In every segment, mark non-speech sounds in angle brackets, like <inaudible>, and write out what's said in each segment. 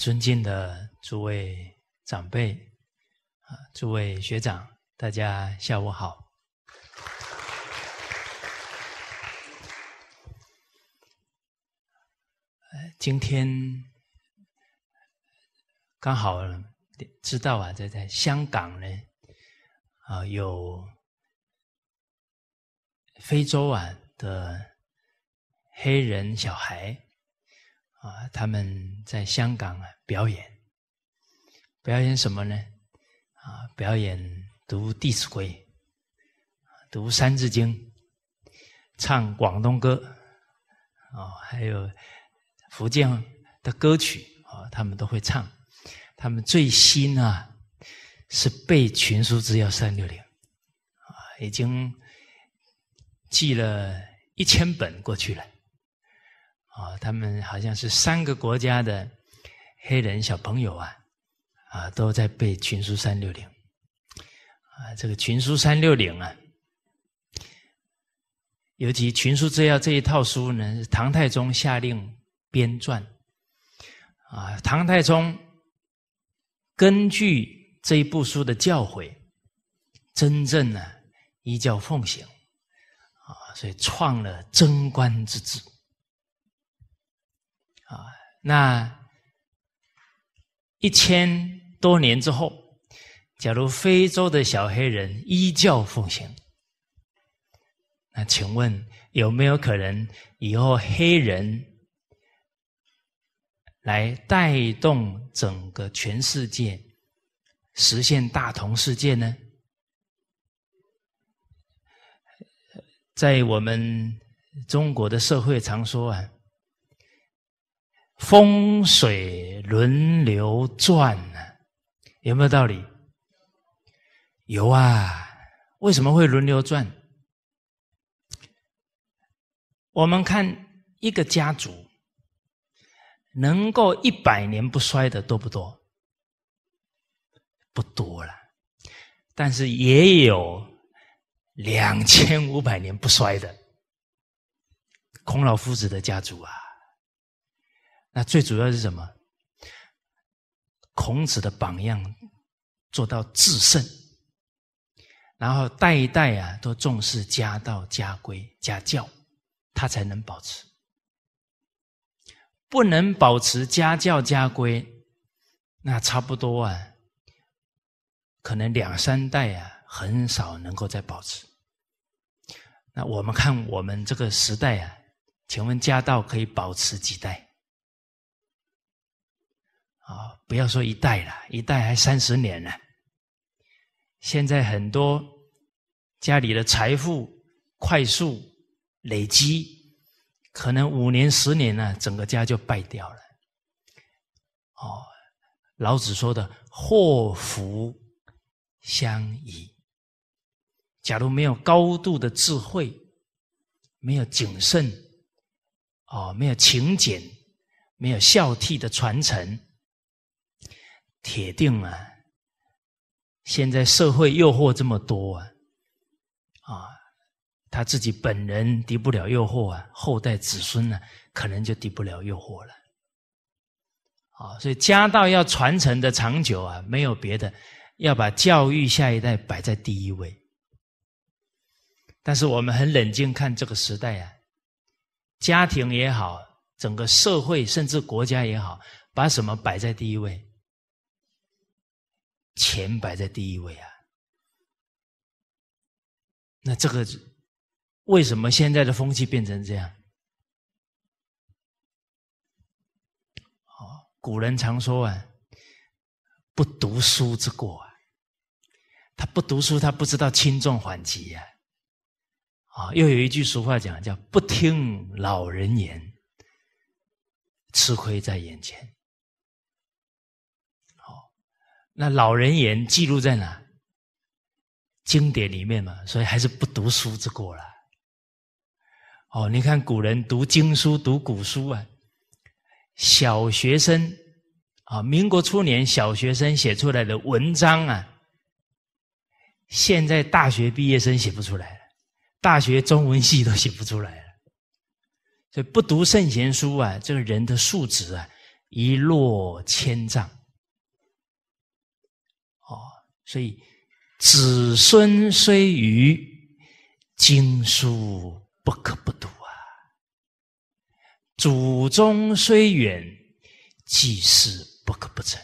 尊敬的诸位长辈，啊，诸位学长，大家下午好。今天刚好知道啊，在在香港呢，啊，有非洲啊的黑人小孩。啊，他们在香港啊表演，表演什么呢？啊，表演读《弟子规》，读《三字经》，唱广东歌，哦，还有福建的歌曲，啊，他们都会唱。他们最新啊是背《群书治要》三六零，啊，已经寄了一千本过去了。啊，他们好像是三个国家的黑人小朋友啊，啊，都在背《群书三六零》啊。这个《群书三六零》啊，尤其《群书之要》这一套书呢，唐太宗下令编撰。啊，唐太宗根据这一部书的教诲，真正呢依教奉行，啊，所以创了贞观之治。那一千多年之后，假如非洲的小黑人依教奉行，那请问有没有可能以后黑人来带动整个全世界实现大同世界呢？在我们中国的社会常说啊。风水轮流转呢，有没有道理？有啊，为什么会轮流转？我们看一个家族能够一百年不衰的多不多？不多了，但是也有两千五百年不衰的，孔老夫子的家族啊。那最主要是什么？孔子的榜样做到至圣，然后代一代啊都重视家道、家规、家教，他才能保持。不能保持家教、家规，那差不多啊，可能两三代啊，很少能够再保持。那我们看我们这个时代啊，请问家道可以保持几代？啊，不要说一代了，一代还三十年呢。现在很多家里的财富快速累积，可能五年、十年呢，整个家就败掉了。哦，老子说的祸福相依”，假如没有高度的智慧，没有谨慎，哦，没有勤俭，没有孝悌的传承。铁定啊！现在社会诱惑这么多啊，啊，他自己本人抵不了诱惑啊，后代子孙呢，可能就抵不了诱惑了。啊，所以家道要传承的长久啊，没有别的，要把教育下一代摆在第一位。但是我们很冷静看这个时代啊，家庭也好，整个社会甚至国家也好，把什么摆在第一位？钱摆在第一位啊，那这个为什么现在的风气变成这样？哦，古人常说啊，不读书之过啊，他不读书，他不知道轻重缓急呀。啊，又有一句俗话讲叫“不听老人言，吃亏在眼前”。那老人言记录在哪？经典里面嘛，所以还是不读书之过了。哦，你看古人读经书、读古书啊，小学生啊，民国初年小学生写出来的文章啊，现在大学毕业生写不出来了，大学中文系都写不出来了。所以不读圣贤书啊，这个人的素质啊，一落千丈。所以，子孙虽愚，经书不可不读啊；祖宗虽远，祭祀不可不成。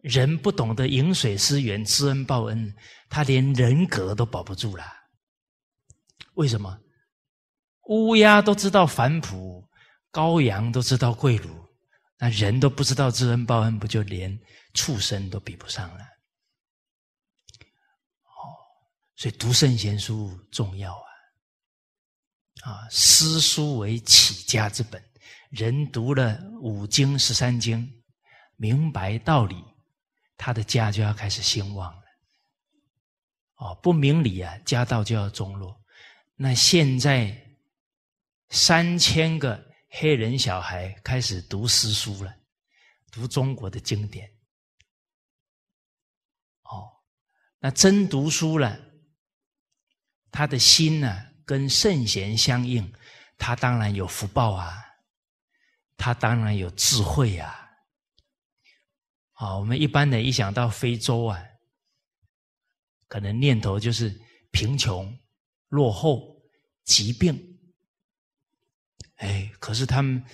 人不懂得饮水思源、知恩报恩，他连人格都保不住了。为什么？乌鸦都知道反哺，羔羊都知道跪乳，那人都不知道知恩报恩，不就连？畜生都比不上了，哦，所以读圣贤书重要啊！啊，诗书为起家之本，人读了五经十三经，明白道理，他的家就要开始兴旺了。哦，不明理啊，家道就要中落。那现在三千个黑人小孩开始读诗书了，读中国的经典。那真读书了，他的心呢，跟圣贤相应，他当然有福报啊，他当然有智慧呀。好，我们一般的一想到非洲啊，可能念头就是贫穷、落后、疾病，哎，可是他们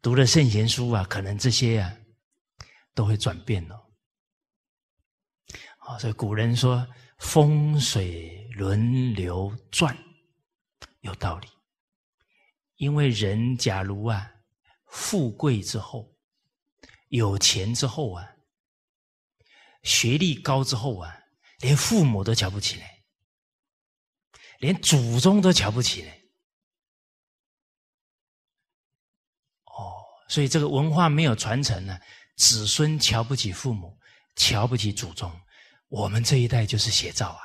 读了圣贤书啊，可能这些呀，都会转变了。所以古人说“风水轮流转”有道理，因为人假如啊富贵之后，有钱之后啊，学历高之后啊，连父母都瞧不起嘞，连祖宗都瞧不起嘞。哦，所以这个文化没有传承呢，子孙瞧不起父母，瞧不起祖宗。我们这一代就是写照啊！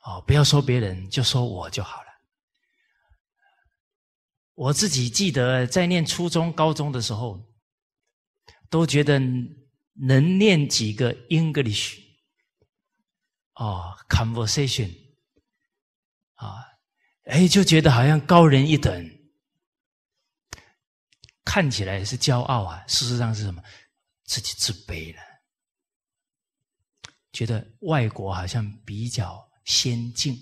哦，不要说别人，就说我就好了。我自己记得在念初中、高中的时候，都觉得能念几个 English 哦，conversation 啊，哎，就觉得好像高人一等，看起来是骄傲啊，事实上是什么？自己自卑了。觉得外国好像比较先进，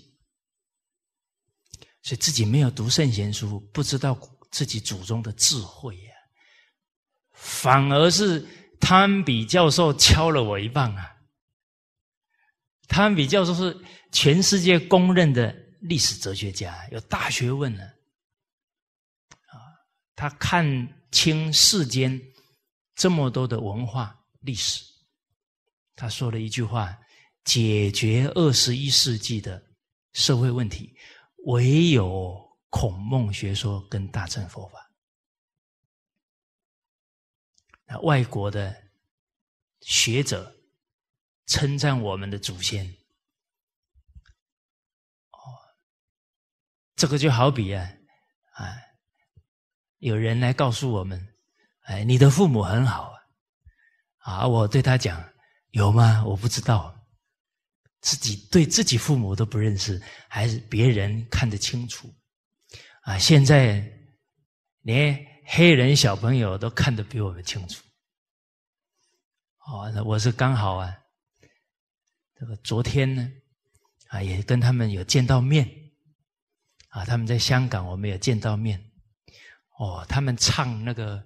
所以自己没有读圣贤书，不知道自己祖宗的智慧呀，反而是汤比教授敲了我一棒啊！汤比教授是全世界公认的历史哲学家，有大学问呢，啊，他看清世间这么多的文化历史。他说了一句话：“解决二十一世纪的社会问题，唯有孔孟学说跟大乘佛法。”那外国的学者称赞我们的祖先。哦，这个就好比啊，啊，有人来告诉我们：“哎，你的父母很好。”啊，我对他讲。有吗？我不知道，自己对自己父母都不认识，还是别人看得清楚？啊，现在连黑人小朋友都看得比我们清楚。哦，我是刚好啊，这个昨天呢，啊，也跟他们有见到面，啊，他们在香港，我们也见到面。哦，他们唱那个。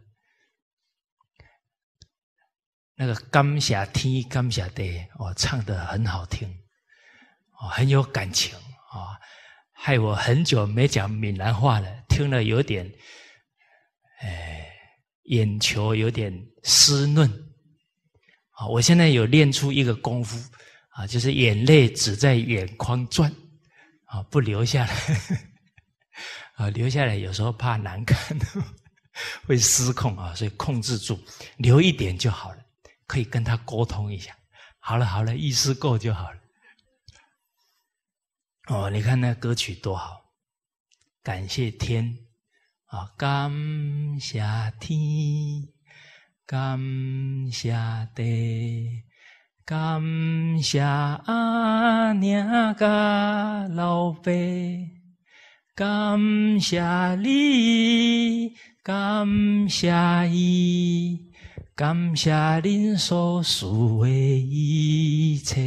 那个《甘霞天》《甘霞地》，我唱的很好听，哦，很有感情啊！害我很久没讲闽南话了，听了有点，哎，眼球有点湿润。啊，我现在有练出一个功夫啊，就是眼泪只在眼眶转，啊，不流下来。<laughs> 啊，流下来有时候怕难看，<laughs> 会失控啊，所以控制住，流一点就好了。可以跟他沟通一下。好了好了，意思够就好了。哦，你看那歌曲多好，感谢天啊，感谢天，感谢地，感谢阿娘跟老爸，感谢你，感谢伊。感谢您所赐的一切，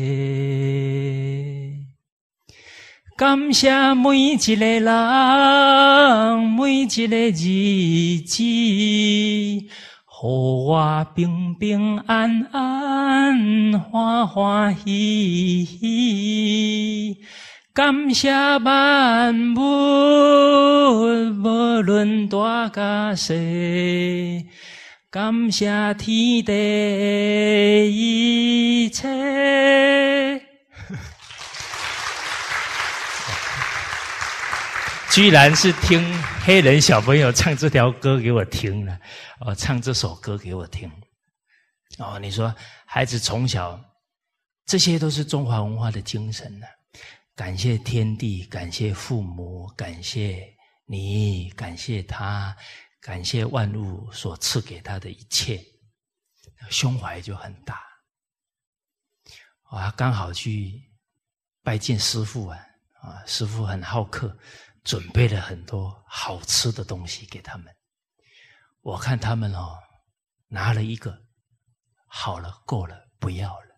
感谢每一个人、每一个日子，予我平平安安、欢欢喜喜。感谢万物，无论大甲小。感谢天地一切，居然是听黑人小朋友唱这条歌给我听呢，哦，唱这首歌给我听。哦，你说孩子从小，这些都是中华文化的精神呢。感谢天地，感谢父母，感谢你，感谢他。感谢万物所赐给他的一切，胸怀就很大。啊，刚好去拜见师傅啊，啊，师傅很好客，准备了很多好吃的东西给他们。我看他们哦，拿了一个，好了，够了，不要了。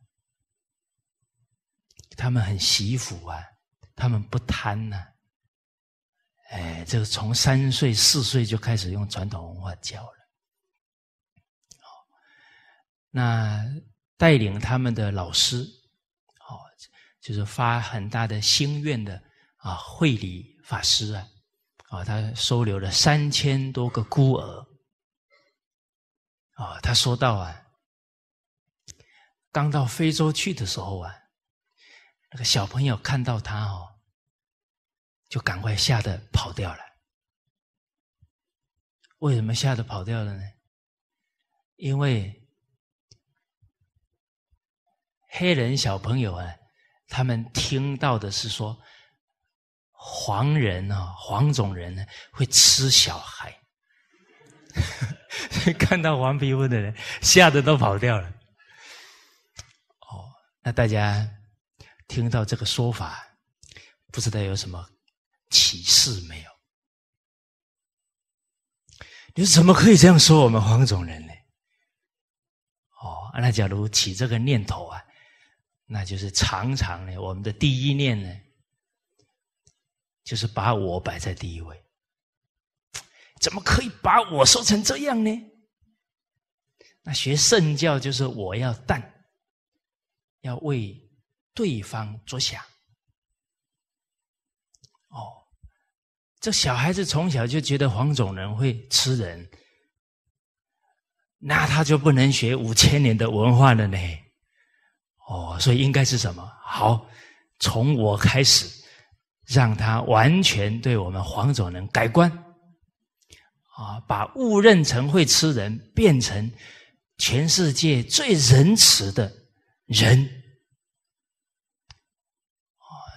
他们很惜福啊，他们不贪呢。哎，就从三岁、四岁就开始用传统文化教了。那带领他们的老师，哦，就是发很大的心愿的啊，会理法师啊，啊，他收留了三千多个孤儿。啊，他说到啊，刚到非洲去的时候啊，那个小朋友看到他哦。就赶快吓得跑掉了。为什么吓得跑掉了呢？因为黑人小朋友啊，他们听到的是说，黄人啊，黄种人呢会吃小孩，<laughs> 看到黄皮肤的人吓得都跑掉了。哦，那大家听到这个说法，不知道有什么？启示没有？你怎么可以这样说我们黄种人呢？哦，那假如起这个念头啊，那就是常常呢，我们的第一念呢，就是把我摆在第一位。怎么可以把我说成这样呢？那学圣教就是我要淡，要为对方着想。这小孩子从小就觉得黄种人会吃人，那他就不能学五千年的文化了呢。哦，所以应该是什么？好，从我开始，让他完全对我们黄种人改观啊，把误认成会吃人，变成全世界最仁慈的人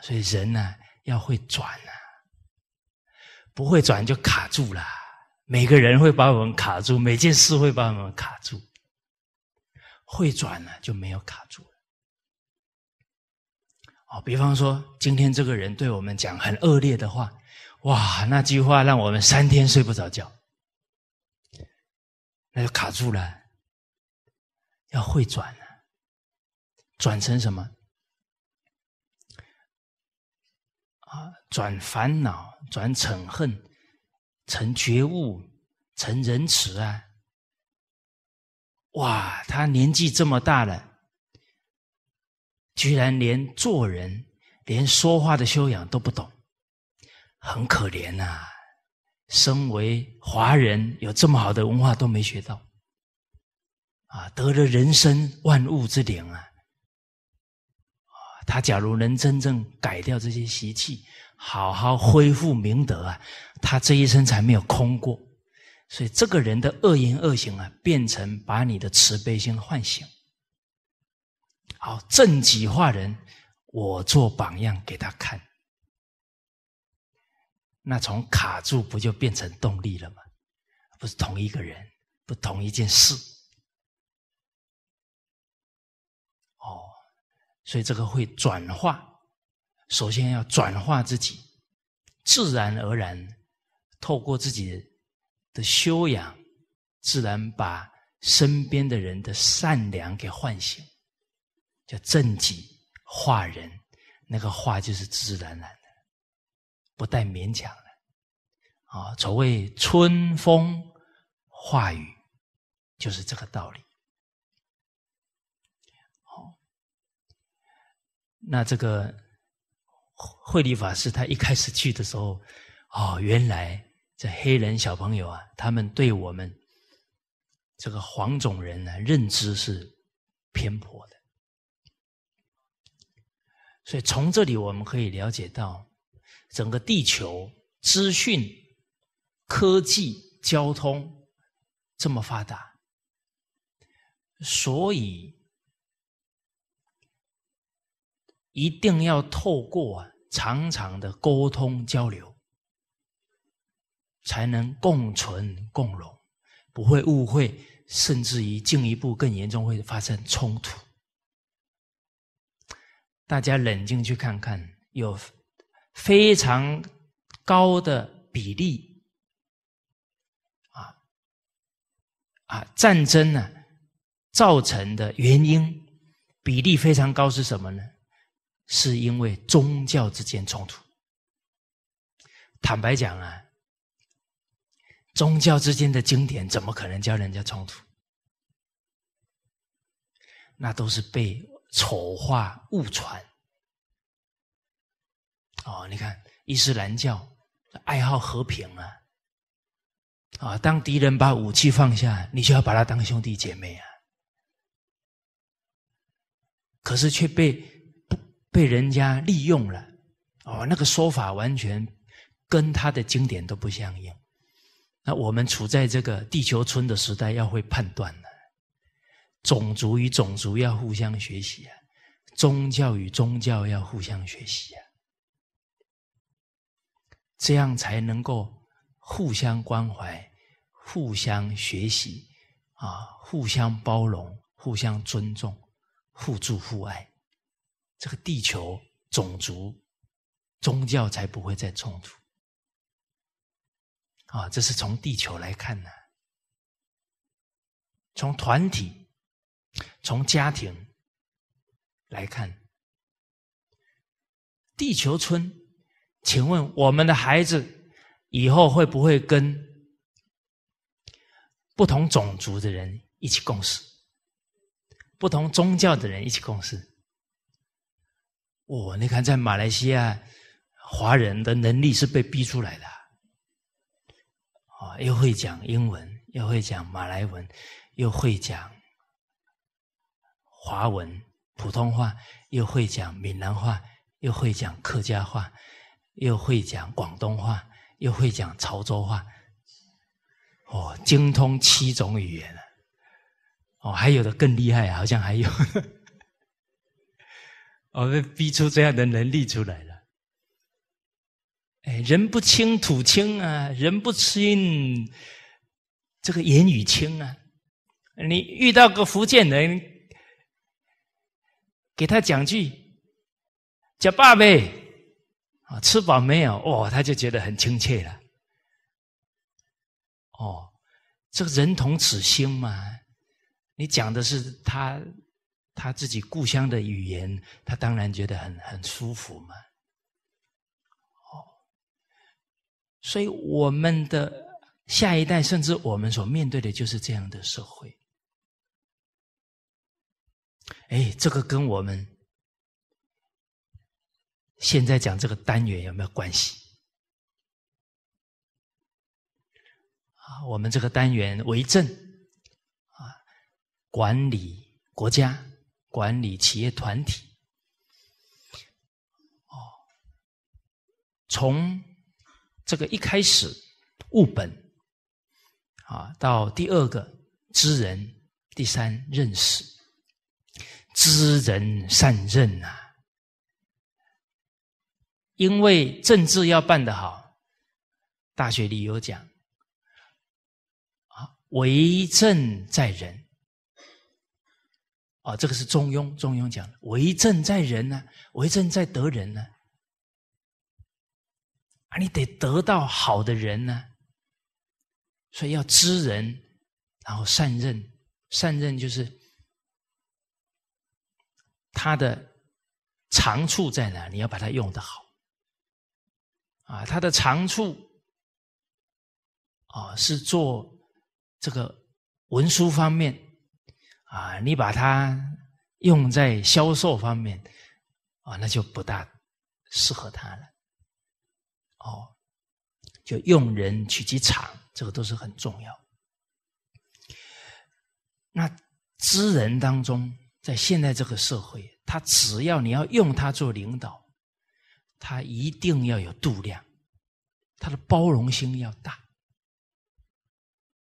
所以人呢，要会转啊。不会转就卡住了，每个人会把我们卡住，每件事会把我们卡住。会转了就没有卡住了。哦，比方说今天这个人对我们讲很恶劣的话，哇，那句话让我们三天睡不着觉，那就卡住了。要会转，转成什么？啊，转烦恼。转嗔恨成觉悟，成仁慈啊！哇，他年纪这么大了，居然连做人、连说话的修养都不懂，很可怜呐！身为华人，有这么好的文化都没学到，啊，得了人生万物之灵啊！他假如能真正改掉这些习气，好好恢复明德啊，他这一生才没有空过。所以，这个人的恶言恶行啊，变成把你的慈悲心唤醒。好，正己化人，我做榜样给他看，那从卡住不就变成动力了吗？不是同一个人，不同一件事。所以这个会转化，首先要转化自己，自然而然，透过自己的修养，自然把身边的人的善良给唤醒，叫正己化人，那个化就是自然而然的，不带勉强的，啊，所谓春风化雨，就是这个道理。那这个慧慧理法师，他一开始去的时候，哦，原来这黑人小朋友啊，他们对我们这个黄种人呢，认知是偏颇的。所以从这里我们可以了解到，整个地球资讯、科技、交通这么发达，所以。一定要透过啊长长的沟通交流，才能共存共荣，不会误会，甚至于进一步更严重会发生冲突。大家冷静去看看，有非常高的比例啊啊，战争呢造成的原因比例非常高是什么呢？是因为宗教之间冲突。坦白讲啊，宗教之间的经典怎么可能叫人家冲突？那都是被丑化、误传。哦，你看伊斯兰教爱好和平啊，啊，当敌人把武器放下，你就要把他当兄弟姐妹啊。可是却被。被人家利用了，哦，那个说法完全跟他的经典都不相应。那我们处在这个地球村的时代，要会判断的。种族与种族要互相学习啊，宗教与宗教要互相学习啊，这样才能够互相关怀、互相学习、啊，互相包容、互相尊重、互助互爱。这个地球、种族、宗教才不会再冲突啊！这是从地球来看呢，从团体、从家庭来看，地球村，请问我们的孩子以后会不会跟不同种族的人一起共事，不同宗教的人一起共事？哦，你看在马来西亚，华人的能力是被逼出来的，哦，又会讲英文，又会讲马来文，又会讲华文、普通话，又会讲闽南话，又会讲客家话，又会讲广东话，又会讲潮州话，哦，精通七种语言哦，还有的更厉害，好像还有。<laughs> 我们逼出这样的能力出来了。哎，人不轻，土轻啊！人不轻，这个言语轻啊！你遇到个福建人，给他讲句“叫爸呗”，啊，吃饱没有？哦，他就觉得很亲切了。哦，这个人同此心嘛，你讲的是他。他自己故乡的语言，他当然觉得很很舒服嘛。哦，所以我们的下一代，甚至我们所面对的就是这样的社会。哎，这个跟我们现在讲这个单元有没有关系？啊，我们这个单元为政啊，管理国家。管理企业团体，哦，从这个一开始务本啊，到第二个知人，第三认识知人善任啊，因为政治要办得好，大学里有讲啊，为政在人。哦，这个是中庸，中庸讲的“为政在人”呢，“为政在得人”呢，啊，你得得到好的人呢，所以要知人，然后善任，善任就是他的长处在哪，你要把它用得好。啊，他的长处，啊，是做这个文书方面。啊，你把它用在销售方面，啊，那就不大适合他了。哦，就用人取其长，这个都是很重要。那知人当中，在现在这个社会，他只要你要用他做领导，他一定要有度量，他的包容心要大，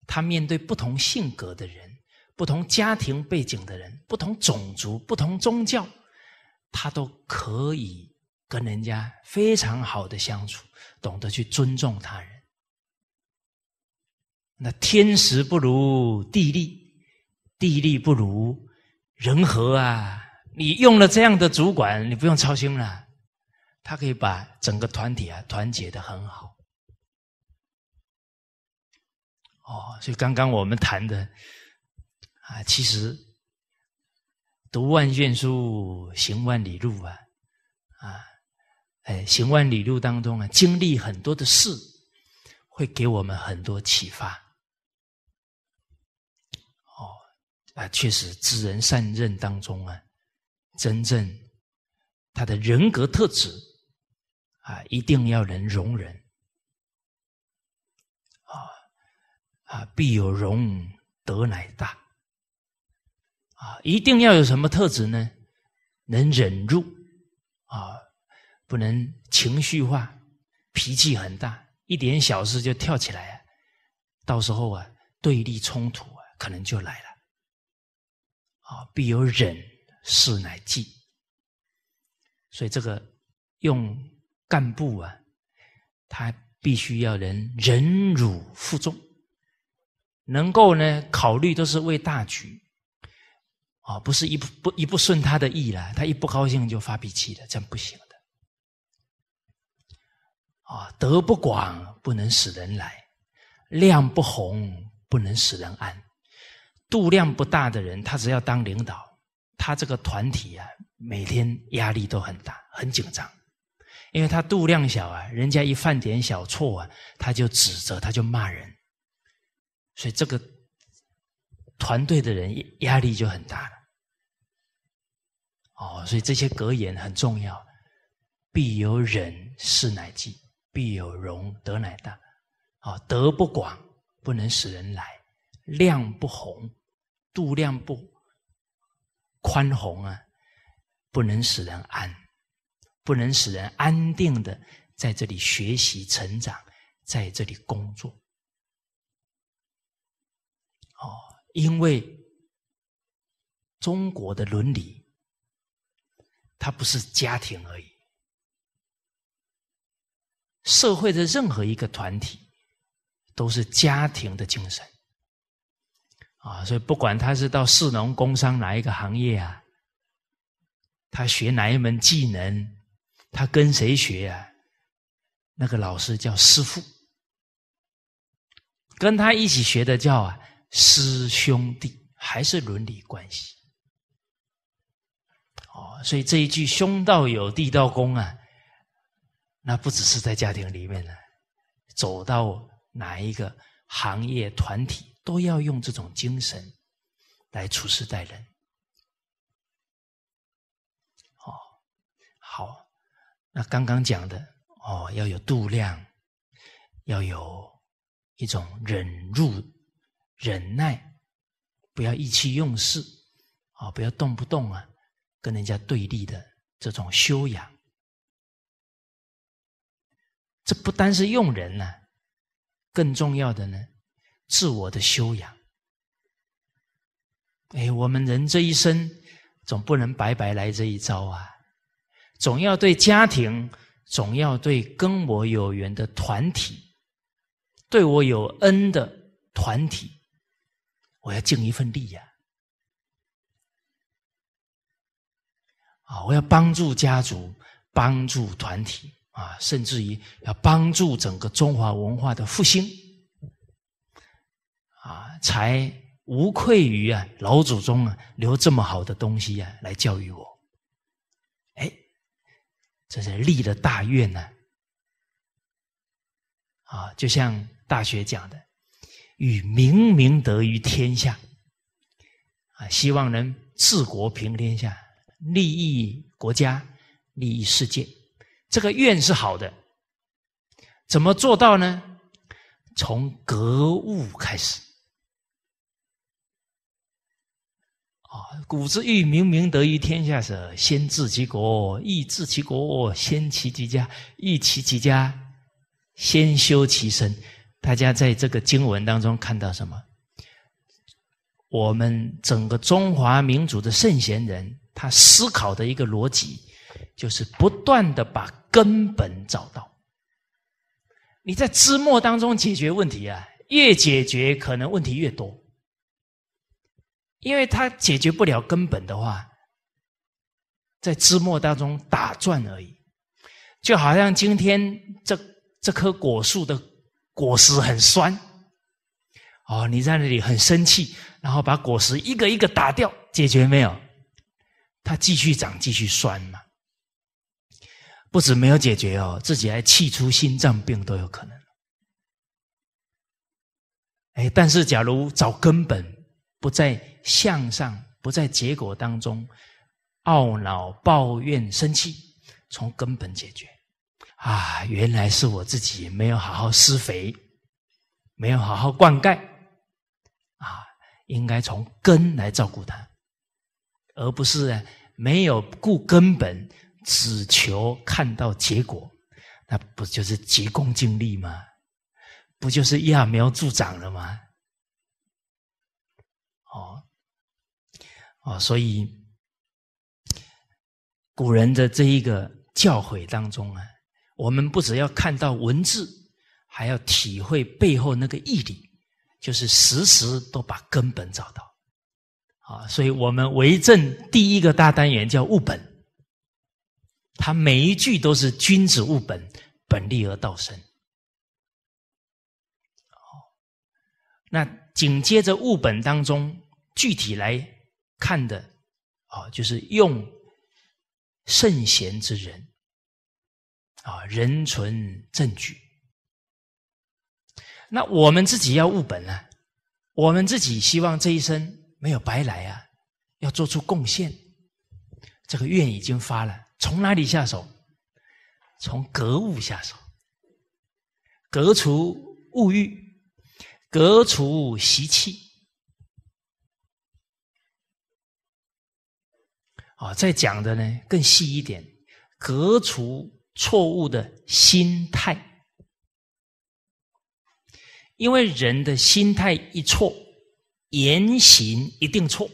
他面对不同性格的人。不同家庭背景的人，不同种族、不同宗教，他都可以跟人家非常好的相处，懂得去尊重他人。那天时不如地利，地利不如人和啊！你用了这样的主管，你不用操心了，他可以把整个团体啊团结的很好。哦，所以刚刚我们谈的。啊，其实读万卷书，行万里路啊，啊，哎，行万里路当中啊，经历很多的事，会给我们很多启发。哦，啊，确实知人善任当中啊，真正他的人格特质啊，一定要能容忍。啊啊，必有容，德乃大。啊，一定要有什么特质呢？能忍住啊，不能情绪化，脾气很大，一点小事就跳起来，到时候啊，对立冲突啊，可能就来了。啊，必有忍，事乃济。所以这个用干部啊，他必须要能忍辱负重，能够呢考虑都是为大局。哦，不是一不不一不顺他的意了，他一不高兴就发脾气了，这样不行的。啊，德不广不能使人来，量不宏不能使人安，度量不大的人，他只要当领导，他这个团体啊，每天压力都很大，很紧张，因为他度量小啊，人家一犯点小错啊，他就指责，他就骂人，所以这个。团队的人压力就很大了，哦，所以这些格言很重要。必有忍，事乃济；必有容，德乃大。啊，德不广，不能使人来；量不宏，度量不宽宏啊，不能使人安，不能使人安定的在这里学习、成长，在这里工作。因为中国的伦理，它不是家庭而已，社会的任何一个团体都是家庭的精神啊！所以，不管他是到市农工商哪一个行业啊，他学哪一门技能，他跟谁学啊？那个老师叫师傅，跟他一起学的叫啊。师兄弟还是伦理关系哦，所以这一句“兄道友，弟道恭”啊，那不只是在家庭里面呢，走到哪一个行业团体，都要用这种精神来处事待人。哦，好，那刚刚讲的哦，要有度量，要有一种忍辱。忍耐，不要意气用事，啊，不要动不动啊跟人家对立的这种修养。这不单是用人了，更重要的呢，自我的修养。哎，我们人这一生总不能白白来这一遭啊，总要对家庭，总要对跟我有缘的团体，对我有恩的团体。我要尽一份力呀！啊，我要帮助家族，帮助团体啊，甚至于要帮助整个中华文化的复兴，啊，才无愧于啊老祖宗啊留这么好的东西啊来教育我。哎，这是立了大愿呢。啊，就像大学讲的。欲明明德于天下，啊，希望能治国平天下，利益国家，利益世界，这个愿是好的。怎么做到呢？从格物开始。啊，古之欲明明德于天下者，先治其国；欲治其国，先齐其家；欲齐其家，先修其身。大家在这个经文当中看到什么？我们整个中华民族的圣贤人，他思考的一个逻辑，就是不断的把根本找到。你在枝末当中解决问题啊，越解决可能问题越多，因为他解决不了根本的话，在枝末当中打转而已，就好像今天这这棵果树的。果实很酸，哦，你在那里很生气，然后把果实一个一个打掉，解决没有？它继续长，继续酸嘛？不止没有解决哦，自己还气出心脏病都有可能。哎，但是假如找根本，不在向上，不在结果当中，懊恼、抱怨、生气，从根本解决。啊，原来是我自己没有好好施肥，没有好好灌溉，啊，应该从根来照顾它，而不是没有顾根本，只求看到结果，那不就是急功近利吗？不就是揠苗助长了吗？哦哦，所以古人的这一个教诲当中啊。我们不只要看到文字，还要体会背后那个义理，就是时时都把根本找到。啊，所以我们为政第一个大单元叫务本，他每一句都是“君子务本，本立而道生”。哦，那紧接着物本当中具体来看的，啊，就是用圣贤之人。啊，人存正举。那我们自己要务本呢？我们自己希望这一生没有白来啊，要做出贡献。这个愿已经发了，从哪里下手？从格物下手，格除物欲，格除习气。啊，再讲的呢更细一点，格除。错误的心态，因为人的心态一错，言行一定错。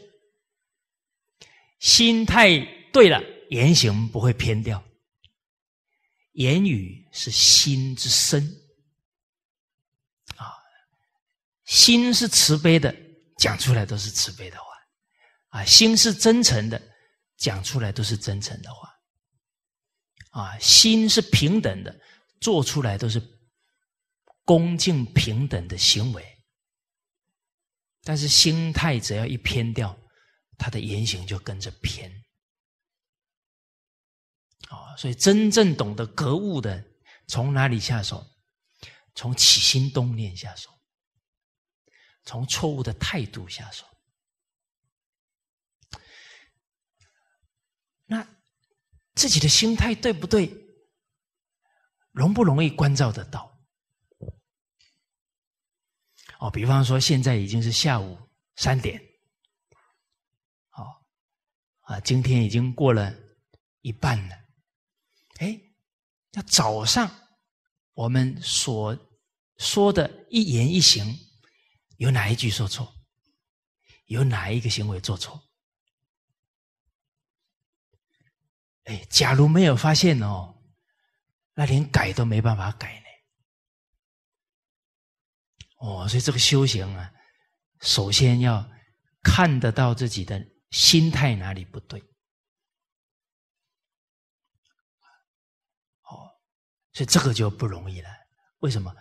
心态对了，言行不会偏掉。言语是心之身，啊，心是慈悲的，讲出来都是慈悲的话；啊，心是真诚的，讲出来都是真诚的话。啊，心是平等的，做出来都是恭敬平等的行为。但是心态只要一偏掉，他的言行就跟着偏。啊，所以真正懂得格物的，从哪里下手？从起心动念下手，从错误的态度下手。自己的心态对不对，容不容易关照得到？哦，比方说，现在已经是下午三点，哦，啊，今天已经过了一半了。哎，那早上我们所说的一言一行，有哪一句说错？有哪一个行为做错？哎，假如没有发现哦，那连改都没办法改呢。哦，所以这个修行啊，首先要看得到自己的心态哪里不对。哦，所以这个就不容易了。为什么？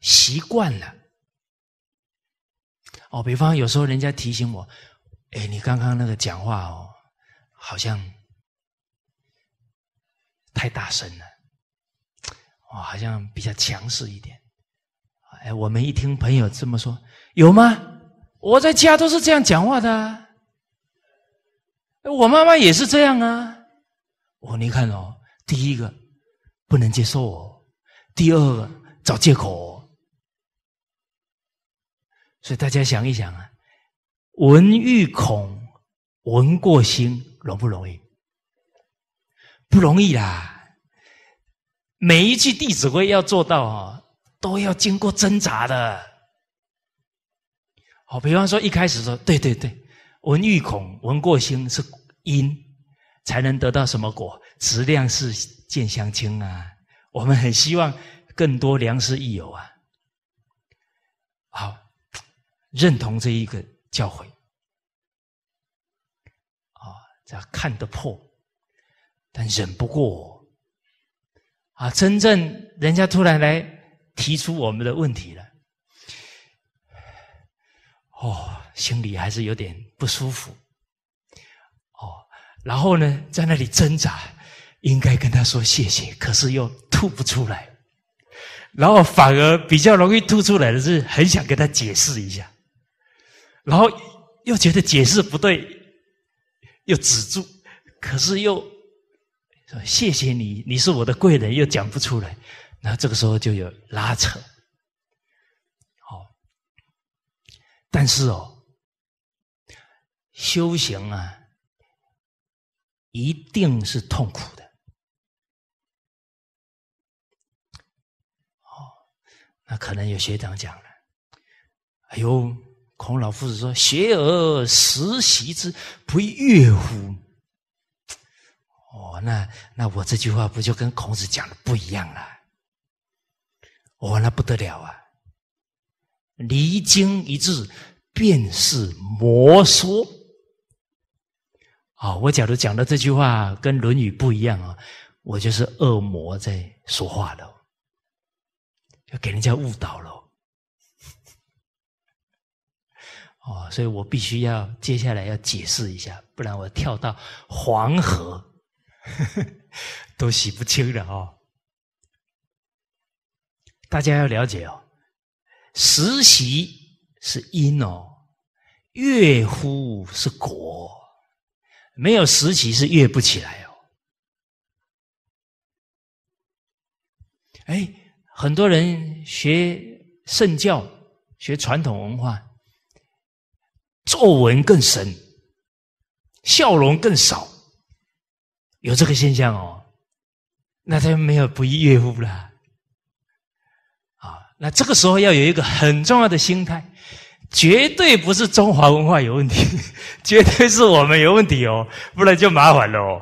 习惯了。哦，比方有时候人家提醒我，哎，你刚刚那个讲话哦，好像。太大声了，我好像比较强势一点。哎，我们一听朋友这么说，有吗？我在家都是这样讲话的，我妈妈也是这样啊。我你看哦，第一个不能接受，第二个找借口。所以大家想一想啊，闻欲恐，闻过心，容不容易？不容易啦！每一句《弟子规》要做到哦，都要经过挣扎的。好，比方说一开始说“对对对”，闻欲恐，闻过心是因，才能得到什么果？质量是见相亲啊！我们很希望更多良师益友啊，好认同这一个教诲，啊，这看得破。但忍不过，啊！真正人家突然来提出我们的问题了，哦，心里还是有点不舒服，哦。然后呢，在那里挣扎，应该跟他说谢谢，可是又吐不出来。然后反而比较容易吐出来的是，很想跟他解释一下，然后又觉得解释不对，又止住，可是又。说谢谢你，你是我的贵人，又讲不出来，那这个时候就有拉扯。好，但是哦，修行啊，一定是痛苦的。哦，那可能有学长讲了，哎呦，孔老夫子说：“学而时习之，不亦说乎？”哦，那那我这句话不就跟孔子讲的不一样了？哦，那不得了啊！离经一致，便是魔说。啊，我假如讲的这句话跟《论语》不一样啊，我就是恶魔在说话了，要给人家误导了。哦，所以我必须要接下来要解释一下，不然我跳到黄河。<laughs> 都洗不清了哦。大家要了解哦，实习是因哦，越乎是果，没有实习是越不起来哦。哎，很多人学圣教、学传统文化，皱纹更深，笑容更少。有这个现象哦，那他没有不亦乐乎了，啊，那这个时候要有一个很重要的心态，绝对不是中华文化有问题，<laughs> 绝对是我们有问题哦，不然就麻烦了哦，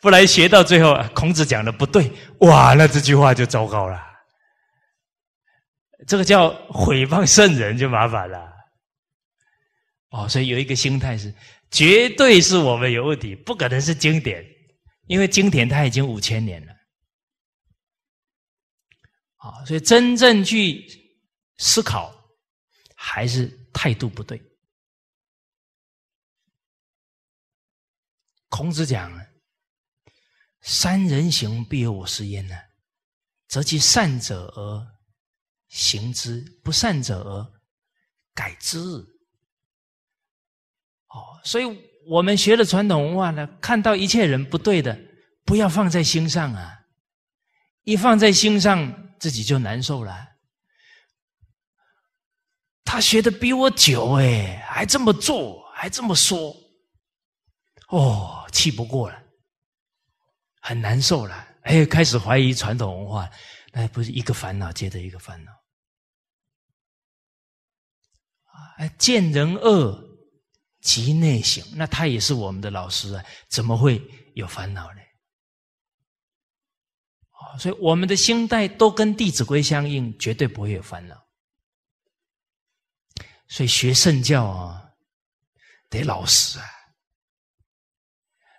不然学到最后，孔子讲的不对，哇，那这句话就糟糕了，这个叫毁谤圣人，就麻烦了，哦，所以有一个心态是，绝对是我们有问题，不可能是经典。因为经典它已经五千年了，啊，所以真正去思考还是态度不对。孔子讲：“三人行，必有我师焉呢，则其善者而行之，不善者而改之。”哦，所以。我们学了传统文化呢，看到一切人不对的，不要放在心上啊！一放在心上，自己就难受了。他学的比我久，哎，还这么做，还这么说，哦，气不过了，很难受了，哎，开始怀疑传统文化，那不是一个烦恼接着一个烦恼啊！哎，见人恶。即内省，那他也是我们的老师啊，怎么会有烦恼呢？哦，所以我们的心态都跟《弟子规》相应，绝对不会有烦恼。所以学圣教啊，得老实啊，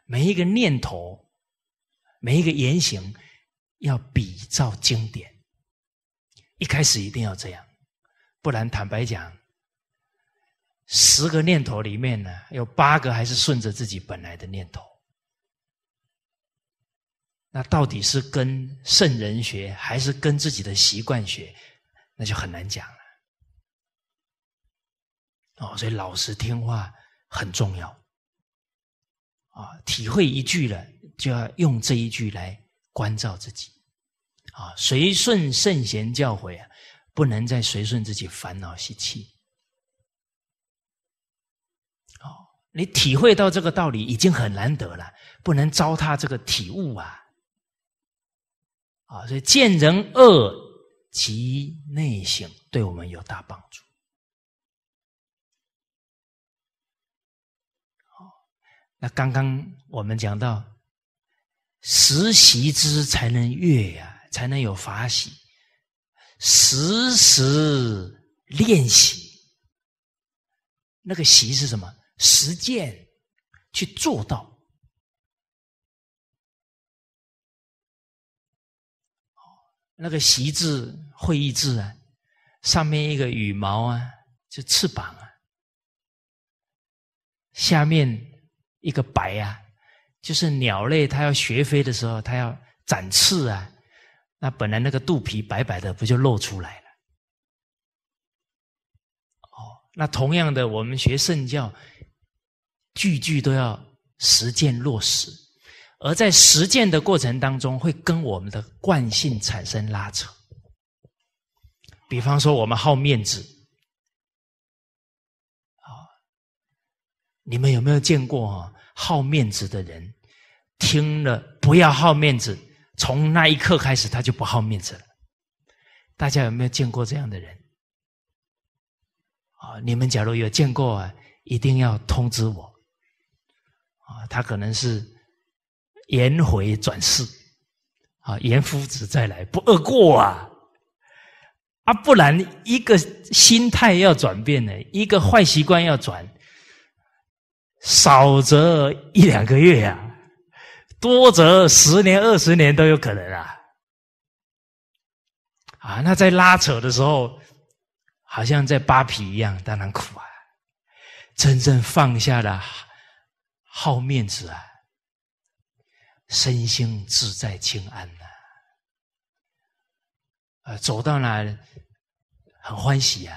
每一个念头，每一个言行，要比照经典。一开始一定要这样，不然，坦白讲。十个念头里面呢，有八个还是顺着自己本来的念头。那到底是跟圣人学，还是跟自己的习惯学，那就很难讲了。哦，所以老实听话很重要。啊，体会一句了，就要用这一句来关照自己。啊，随顺圣贤教诲啊，不能再随顺自己烦恼习气。你体会到这个道理已经很难得了，不能糟蹋这个体悟啊！啊，所以见人恶，即内省，对我们有大帮助。好，那刚刚我们讲到，实习之才能悦呀，才能有法喜，时时练习。那个习是什么？实践，去做到。那个“习”字、“会议”字啊，上面一个羽毛啊，就翅膀啊，下面一个白啊，就是鸟类它要学飞的时候，它要展翅啊。那本来那个肚皮白白的，不就露出来了？哦，那同样的，我们学圣教。句句都要实践落实，而在实践的过程当中，会跟我们的惯性产生拉扯。比方说，我们好面子，啊，你们有没有见过啊？好面子的人听了“不要好面子”，从那一刻开始，他就不好面子了。大家有没有见过这样的人？啊，你们假如有见过啊，一定要通知我。啊，他可能是颜回转世啊，颜夫子再来不恶过啊，啊，不然一个心态要转变呢，一个坏习惯要转，少则一两个月呀，多则十年二十年都有可能啊。啊，那在拉扯的时候，好像在扒皮一样，当然苦啊。真正放下了。好面子啊，身心自在、清安啊，啊，走到哪很欢喜啊？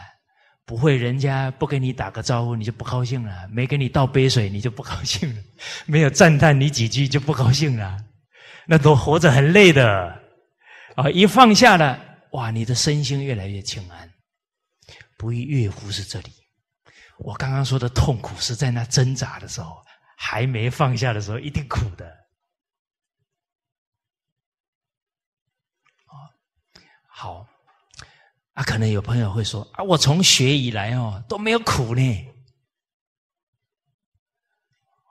不会，人家不跟你打个招呼，你就不高兴了；没给你倒杯水，你就不高兴了；<laughs> 没有赞叹你几句，就不高兴了。那都活着很累的啊！一放下了，哇，你的身心越来越清安。不亦乐乎是这里。我刚刚说的痛苦是在那挣扎的时候。还没放下的时候，一定苦的。哦，好，啊，可能有朋友会说啊，我从学以来哦都没有苦呢。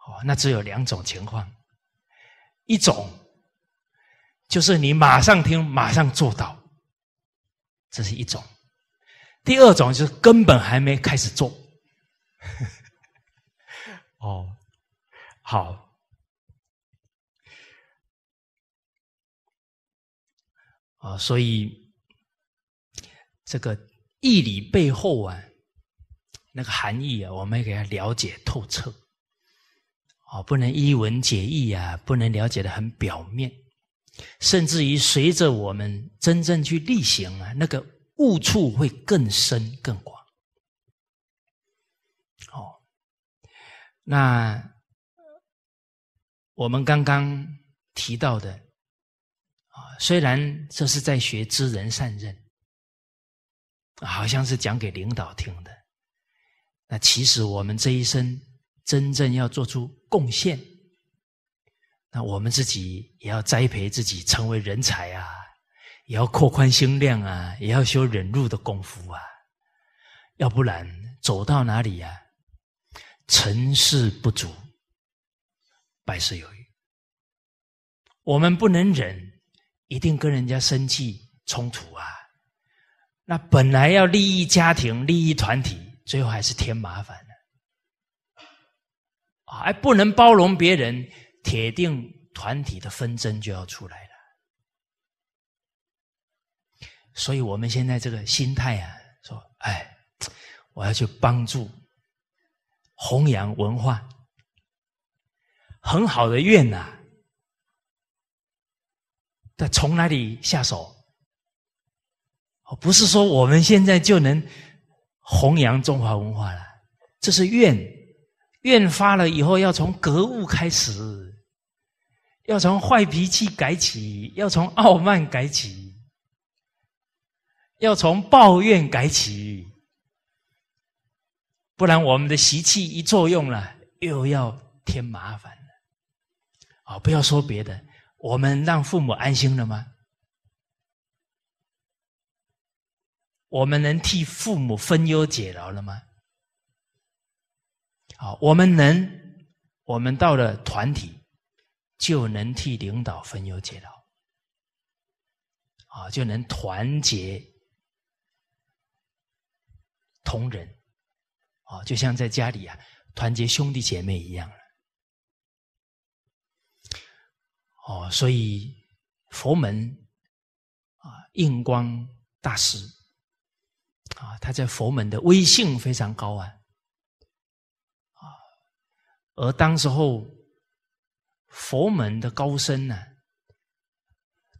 哦，那只有两种情况，一种就是你马上听，马上做到，这是一种；第二种就是根本还没开始做，<laughs> 哦。好，啊，所以这个义理背后啊，那个含义啊，我们要了解透彻，啊，不能一文解义啊，不能了解的很表面，甚至于随着我们真正去力行啊，那个误处会更深更广，哦，那。我们刚刚提到的啊，虽然这是在学知人善任，好像是讲给领导听的，那其实我们这一生真正要做出贡献，那我们自己也要栽培自己成为人才啊，也要扩宽心量啊，也要修忍辱的功夫啊，要不然走到哪里呀，成事不足。百事有余，我们不能忍，一定跟人家生气冲突啊！那本来要利益家庭、利益团体，最后还是添麻烦了。啊！还不能包容别人，铁定团体的纷争就要出来了。所以我们现在这个心态啊，说：“哎，我要去帮助、弘扬文化。”很好的愿呐，但从哪里下手？不是说我们现在就能弘扬中华文化了。这是愿，愿发了以后要从格物开始，要从坏脾气改起，要从傲慢改起，要从抱怨改起，不然我们的习气一作用了，又要添麻烦。啊！不要说别的，我们让父母安心了吗？我们能替父母分忧解劳了吗？好，我们能，我们到了团体，就能替领导分忧解劳，啊，就能团结同仁，啊，就像在家里啊，团结兄弟姐妹一样了。哦，所以佛门啊，印光大师啊，他在佛门的威信非常高啊，啊，而当时候佛门的高僧呢，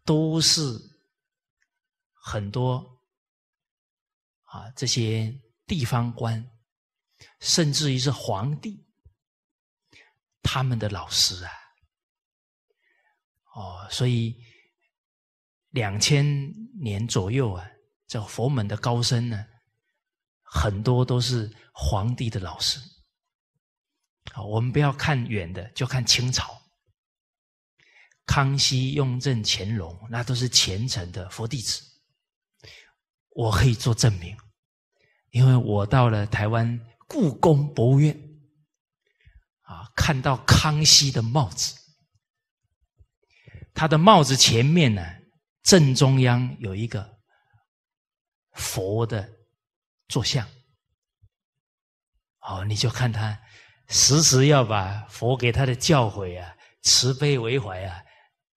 都是很多啊这些地方官，甚至于是皇帝他们的老师啊。哦，所以两千年左右啊，这佛门的高僧呢，很多都是皇帝的老师。好，我们不要看远的，就看清朝，康熙、雍正、乾隆，那都是虔诚的佛弟子。我可以做证明，因为我到了台湾故宫博物院，啊，看到康熙的帽子。他的帽子前面呢，正中央有一个佛的坐像。哦，你就看他时时要把佛给他的教诲啊，慈悲为怀啊，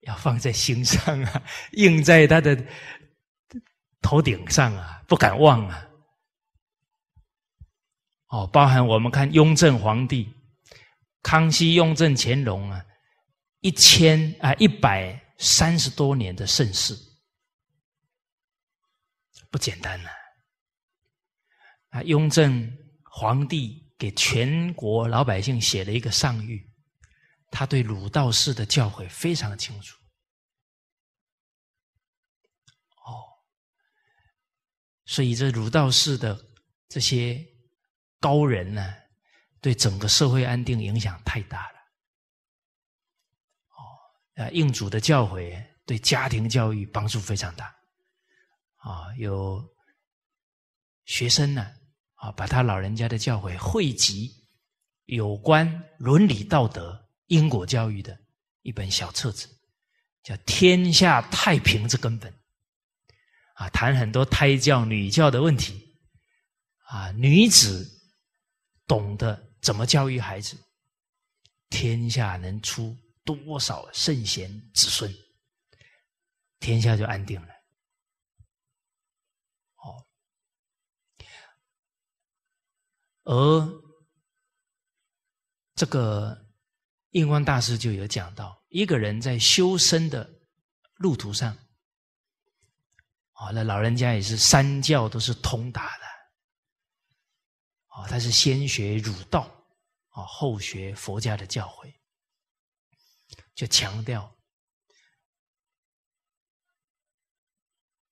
要放在心上啊，<laughs> 印在他的头顶上啊，不敢忘啊。哦，包含我们看雍正皇帝、康熙、雍正、乾隆啊。一千啊，一百三十多年的盛世，不简单呐！啊，雍正皇帝给全国老百姓写了一个上谕，他对儒道士的教诲非常清楚。哦，所以这儒道士的这些高人呢，对整个社会安定影响太大了。啊，印主的教诲对家庭教育帮助非常大，啊，有学生呢，啊，把他老人家的教诲汇集有关伦理道德、因果教育的一本小册子，叫《天下太平之根本》，啊，谈很多胎教、女教的问题，啊，女子懂得怎么教育孩子，天下能出。多少圣贤子孙，天下就安定了。哦，而这个印光大师就有讲到，一个人在修身的路途上，好，那老人家也是三教都是通达的，哦，他是先学儒道，啊，后学佛家的教诲。就强调，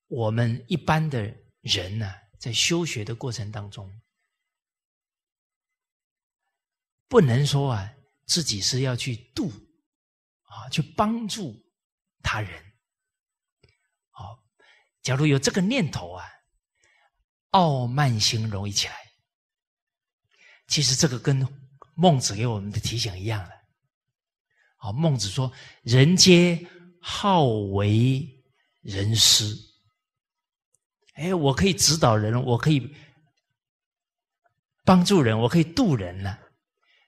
我们一般的人呢，在修学的过程当中，不能说啊自己是要去度，啊去帮助他人，好，假如有这个念头啊，傲慢心容易起来。其实这个跟孟子给我们的提醒一样的。孟子说：“人皆好为人师。”哎，我可以指导人，我可以帮助人，我可以渡人了。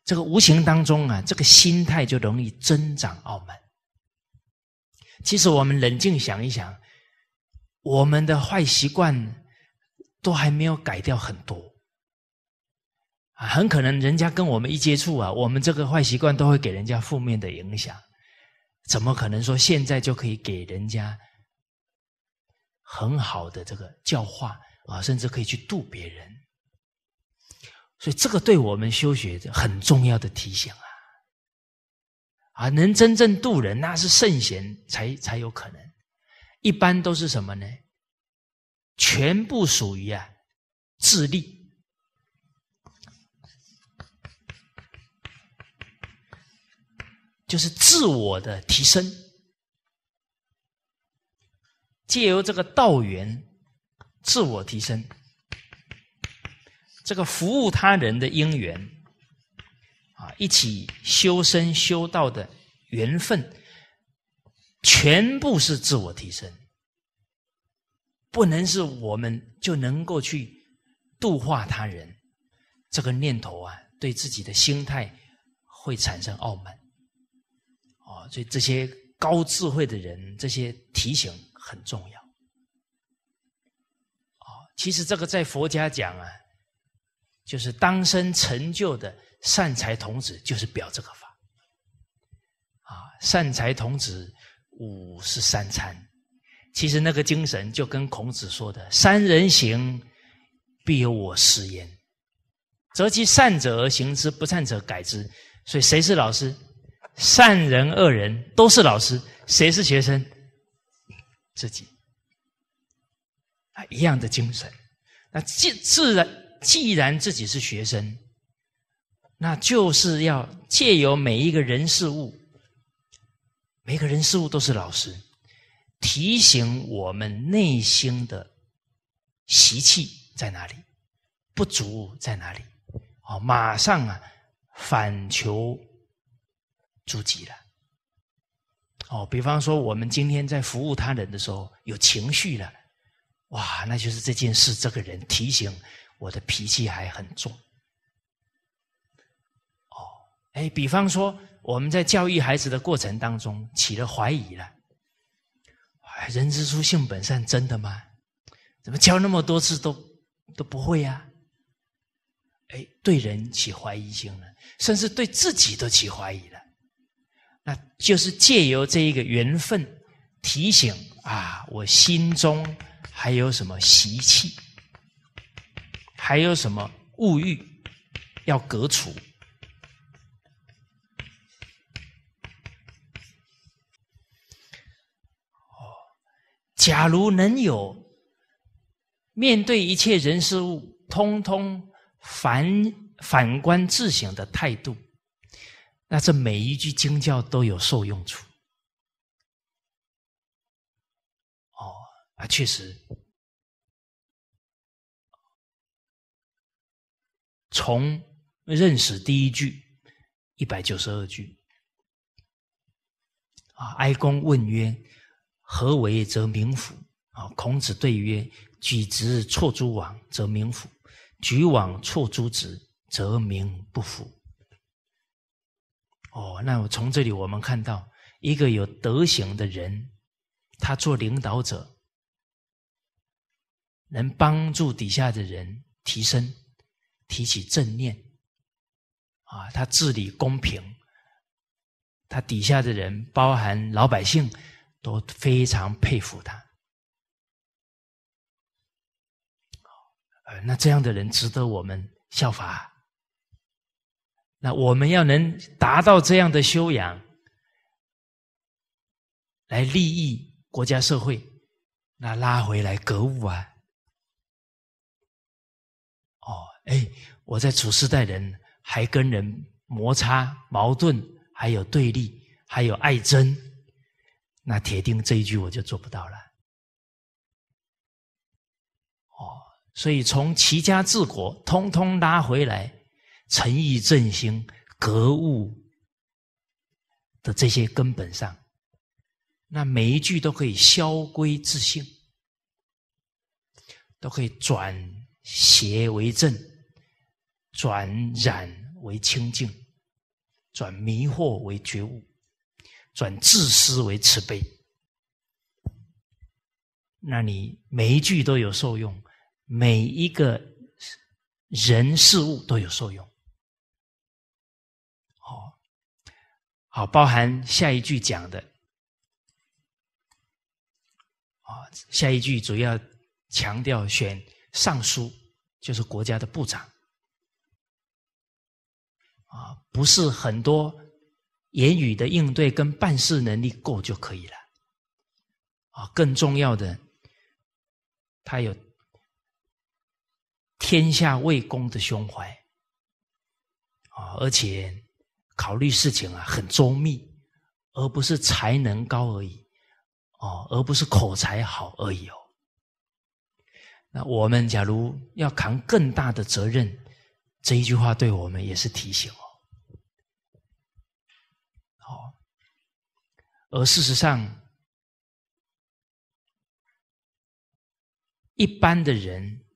这个无形当中啊，这个心态就容易增长傲慢。其实我们冷静想一想，我们的坏习惯都还没有改掉很多。啊，很可能人家跟我们一接触啊，我们这个坏习惯都会给人家负面的影响。怎么可能说现在就可以给人家很好的这个教化啊？甚至可以去渡别人？所以这个对我们修学很重要的提醒啊！啊，能真正渡人，那是圣贤才才有可能。一般都是什么呢？全部属于啊智力。就是自我的提升，借由这个道缘，自我提升，这个服务他人的因缘，啊，一起修身修道的缘分，全部是自我提升，不能是我们就能够去度化他人，这个念头啊，对自己的心态会产生傲慢。所以这些高智慧的人，这些提醒很重要。啊，其实这个在佛家讲啊，就是当生成就的善财童子，就是表这个法。啊，善财童子五十三参，其实那个精神就跟孔子说的“三人行，必有我师焉；择其善者而行之，不善者改之。”所以谁是老师？善人恶人都是老师，谁是学生？自己啊，一样的精神。那既自然，既然自己是学生，那就是要借由每一个人事物，每个人事物都是老师，提醒我们内心的习气在哪里，不足在哪里。啊，马上啊，反求。自己了哦，比方说，我们今天在服务他人的时候有情绪了，哇，那就是这件事，这个人提醒我的脾气还很重。哦，哎，比方说，我们在教育孩子的过程当中起了怀疑了，人之初性本善，真的吗？怎么教那么多次都都不会呀？哎，对人起怀疑心了，甚至对自己都起怀疑了。那就是借由这一个缘分，提醒啊，我心中还有什么习气，还有什么物欲，要革除。哦，假如能有面对一切人事物，通通反反观自省的态度。那这每一句经教都有受用处，哦啊，确实，从认识第一句一百九十二句啊，哀公问曰：“何为则民服？”啊，孔子对曰：“举直错诸枉，则民服；举枉错诸直，则民不服。”哦，那我从这里我们看到，一个有德行的人，他做领导者，能帮助底下的人提升，提起正念，啊，他治理公平，他底下的人，包含老百姓，都非常佩服他。呃，那这样的人值得我们效法。那我们要能达到这样的修养，来利益国家社会，那拉回来格物啊！哦，哎，我在处事待人，还跟人摩擦、矛盾，还有对立，还有爱憎，那铁定这一句我就做不到了。哦，所以从齐家治国，通通拉回来。诚意正心、格物的这些根本上，那每一句都可以消归自性，都可以转邪为正，转染为清净，转迷惑为觉悟，转自私为慈悲。那你每一句都有受用，每一个人事物都有受用。好，包含下一句讲的。啊，下一句主要强调选尚书就是国家的部长。啊，不是很多言语的应对跟办事能力够就可以了。啊，更重要的，他有天下为公的胸怀。啊，而且。考虑事情啊，很周密，而不是才能高而已，哦，而不是口才好而已哦。那我们假如要扛更大的责任，这一句话对我们也是提醒哦。好，而事实上，一般的人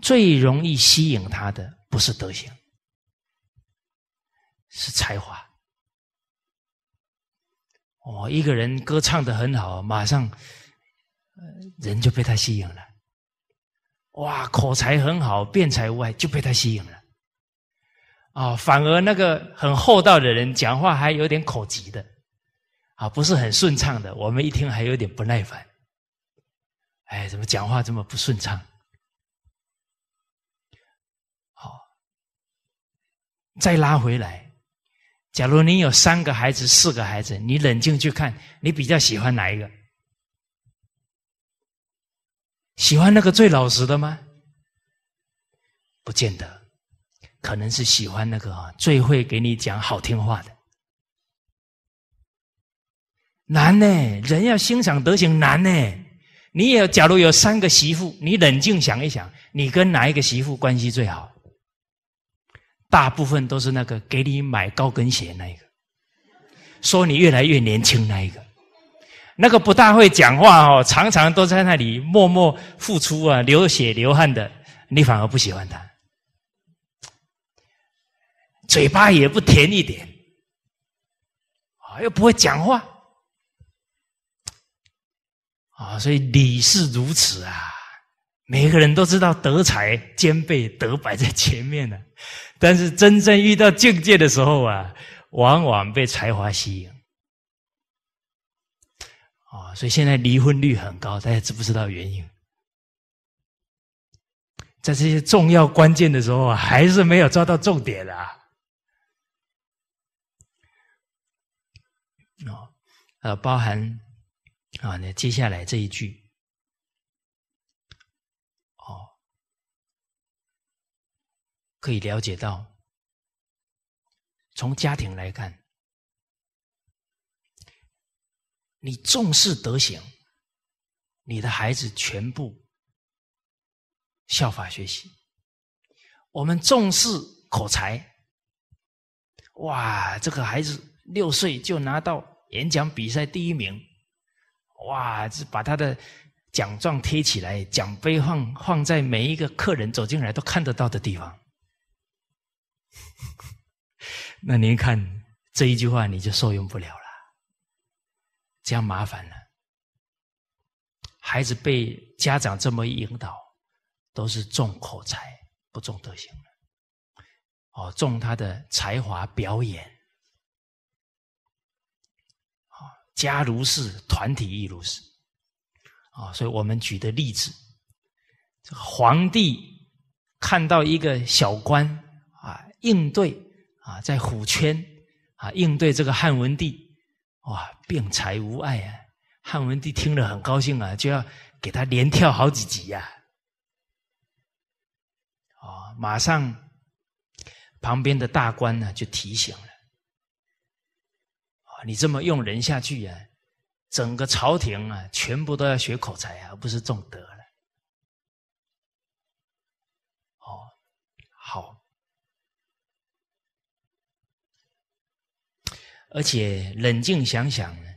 最容易吸引他的，不是德行。是才华哦！一个人歌唱的很好，马上人就被他吸引了。哇，口才很好，辩才无碍，就被他吸引了。啊，反而那个很厚道的人，讲话还有点口急的，啊，不是很顺畅的，我们一听还有点不耐烦。哎，怎么讲话这么不顺畅？好，再拉回来。假如你有三个孩子、四个孩子，你冷静去看，你比较喜欢哪一个？喜欢那个最老实的吗？不见得，可能是喜欢那个最会给你讲好听话的。难呢，人要欣赏德行难呢。你也假如有三个媳妇，你冷静想一想，你跟哪一个媳妇关系最好？大部分都是那个给你买高跟鞋那一个，说你越来越年轻那一个，那个不大会讲话哦，常常都在那里默默付出啊，流血流汗的，你反而不喜欢他，嘴巴也不甜一点，啊，又不会讲话，啊，所以理是如此啊，每个人都知道德才兼备，德摆在前面呢。但是真正遇到境界的时候啊，往往被才华吸引，啊，所以现在离婚率很高，大家知不知道原因？在这些重要关键的时候，还是没有抓到重点的啊，呃，包含啊，那接下来这一句。可以了解到，从家庭来看，你重视德行，你的孩子全部效法学习。我们重视口才，哇，这个孩子六岁就拿到演讲比赛第一名，哇，这把他的奖状贴起来，奖杯放放在每一个客人走进来都看得到的地方。那您看这一句话，你就受用不了了，这样麻烦了。孩子被家长这么一引导，都是重口才，不重德行了。哦，重他的才华表演，啊，家如是，团体亦如是，啊，所以我们举的例子，皇帝看到一个小官啊，应对。啊，在虎圈啊，应对这个汉文帝，哇，病才无碍啊！汉文帝听了很高兴啊，就要给他连跳好几级呀。啊，马上旁边的大官呢就提醒了，啊，你这么用人下去啊，整个朝廷啊，全部都要学口才啊，而不是重德。而且冷静想想呢，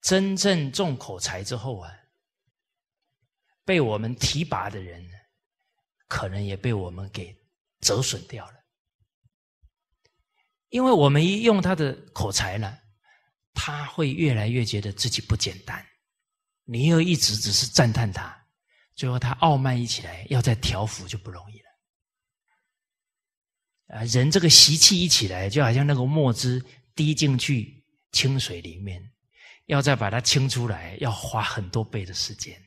真正重口才之后啊，被我们提拔的人，可能也被我们给折损掉了。因为我们一用他的口才呢，他会越来越觉得自己不简单。你又一直只是赞叹他，最后他傲慢一起来，要再调服就不容易。啊，人这个习气一起来，就好像那个墨汁滴进去清水里面，要再把它清出来，要花很多倍的时间。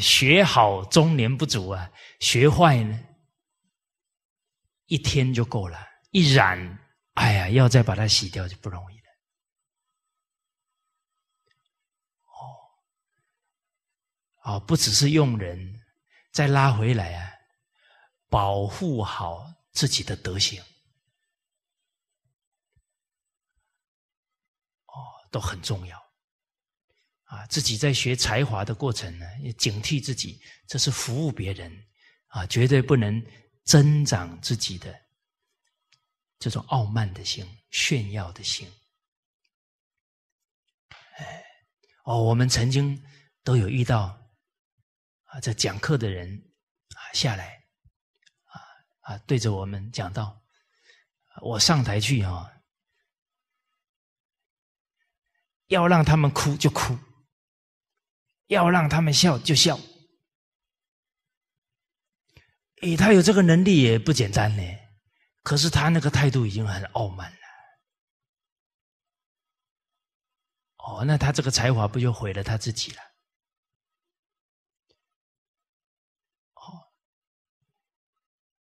学好中年不足啊，学坏呢，一天就够了，一染，哎呀，要再把它洗掉就不容易了。哦，哦，不只是用人，再拉回来啊。保护好自己的德行，哦，都很重要啊！自己在学才华的过程呢，要警惕自己，这是服务别人啊，绝对不能增长自己的这种傲慢的心、炫耀的心。哎，哦，我们曾经都有遇到啊，在讲课的人啊下来。啊，对着我们讲道，我上台去啊，要让他们哭就哭，要让他们笑就笑。哎，他有这个能力也不简单呢，可是他那个态度已经很傲慢了。哦，那他这个才华不就毁了他自己了？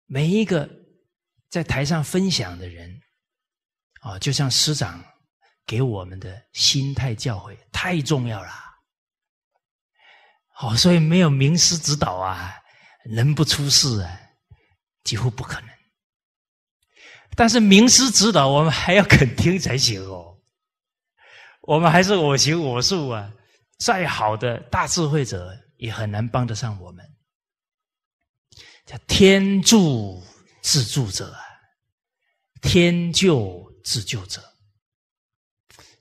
每一个在台上分享的人，啊，就像师长给我们的心态教诲，太重要了。好，所以没有名师指导啊，能不出事啊，几乎不可能。但是名师指导，我们还要肯听才行哦。我们还是我行我素啊，再好的大智慧者也很难帮得上我们。叫天助自助者，天救自救者。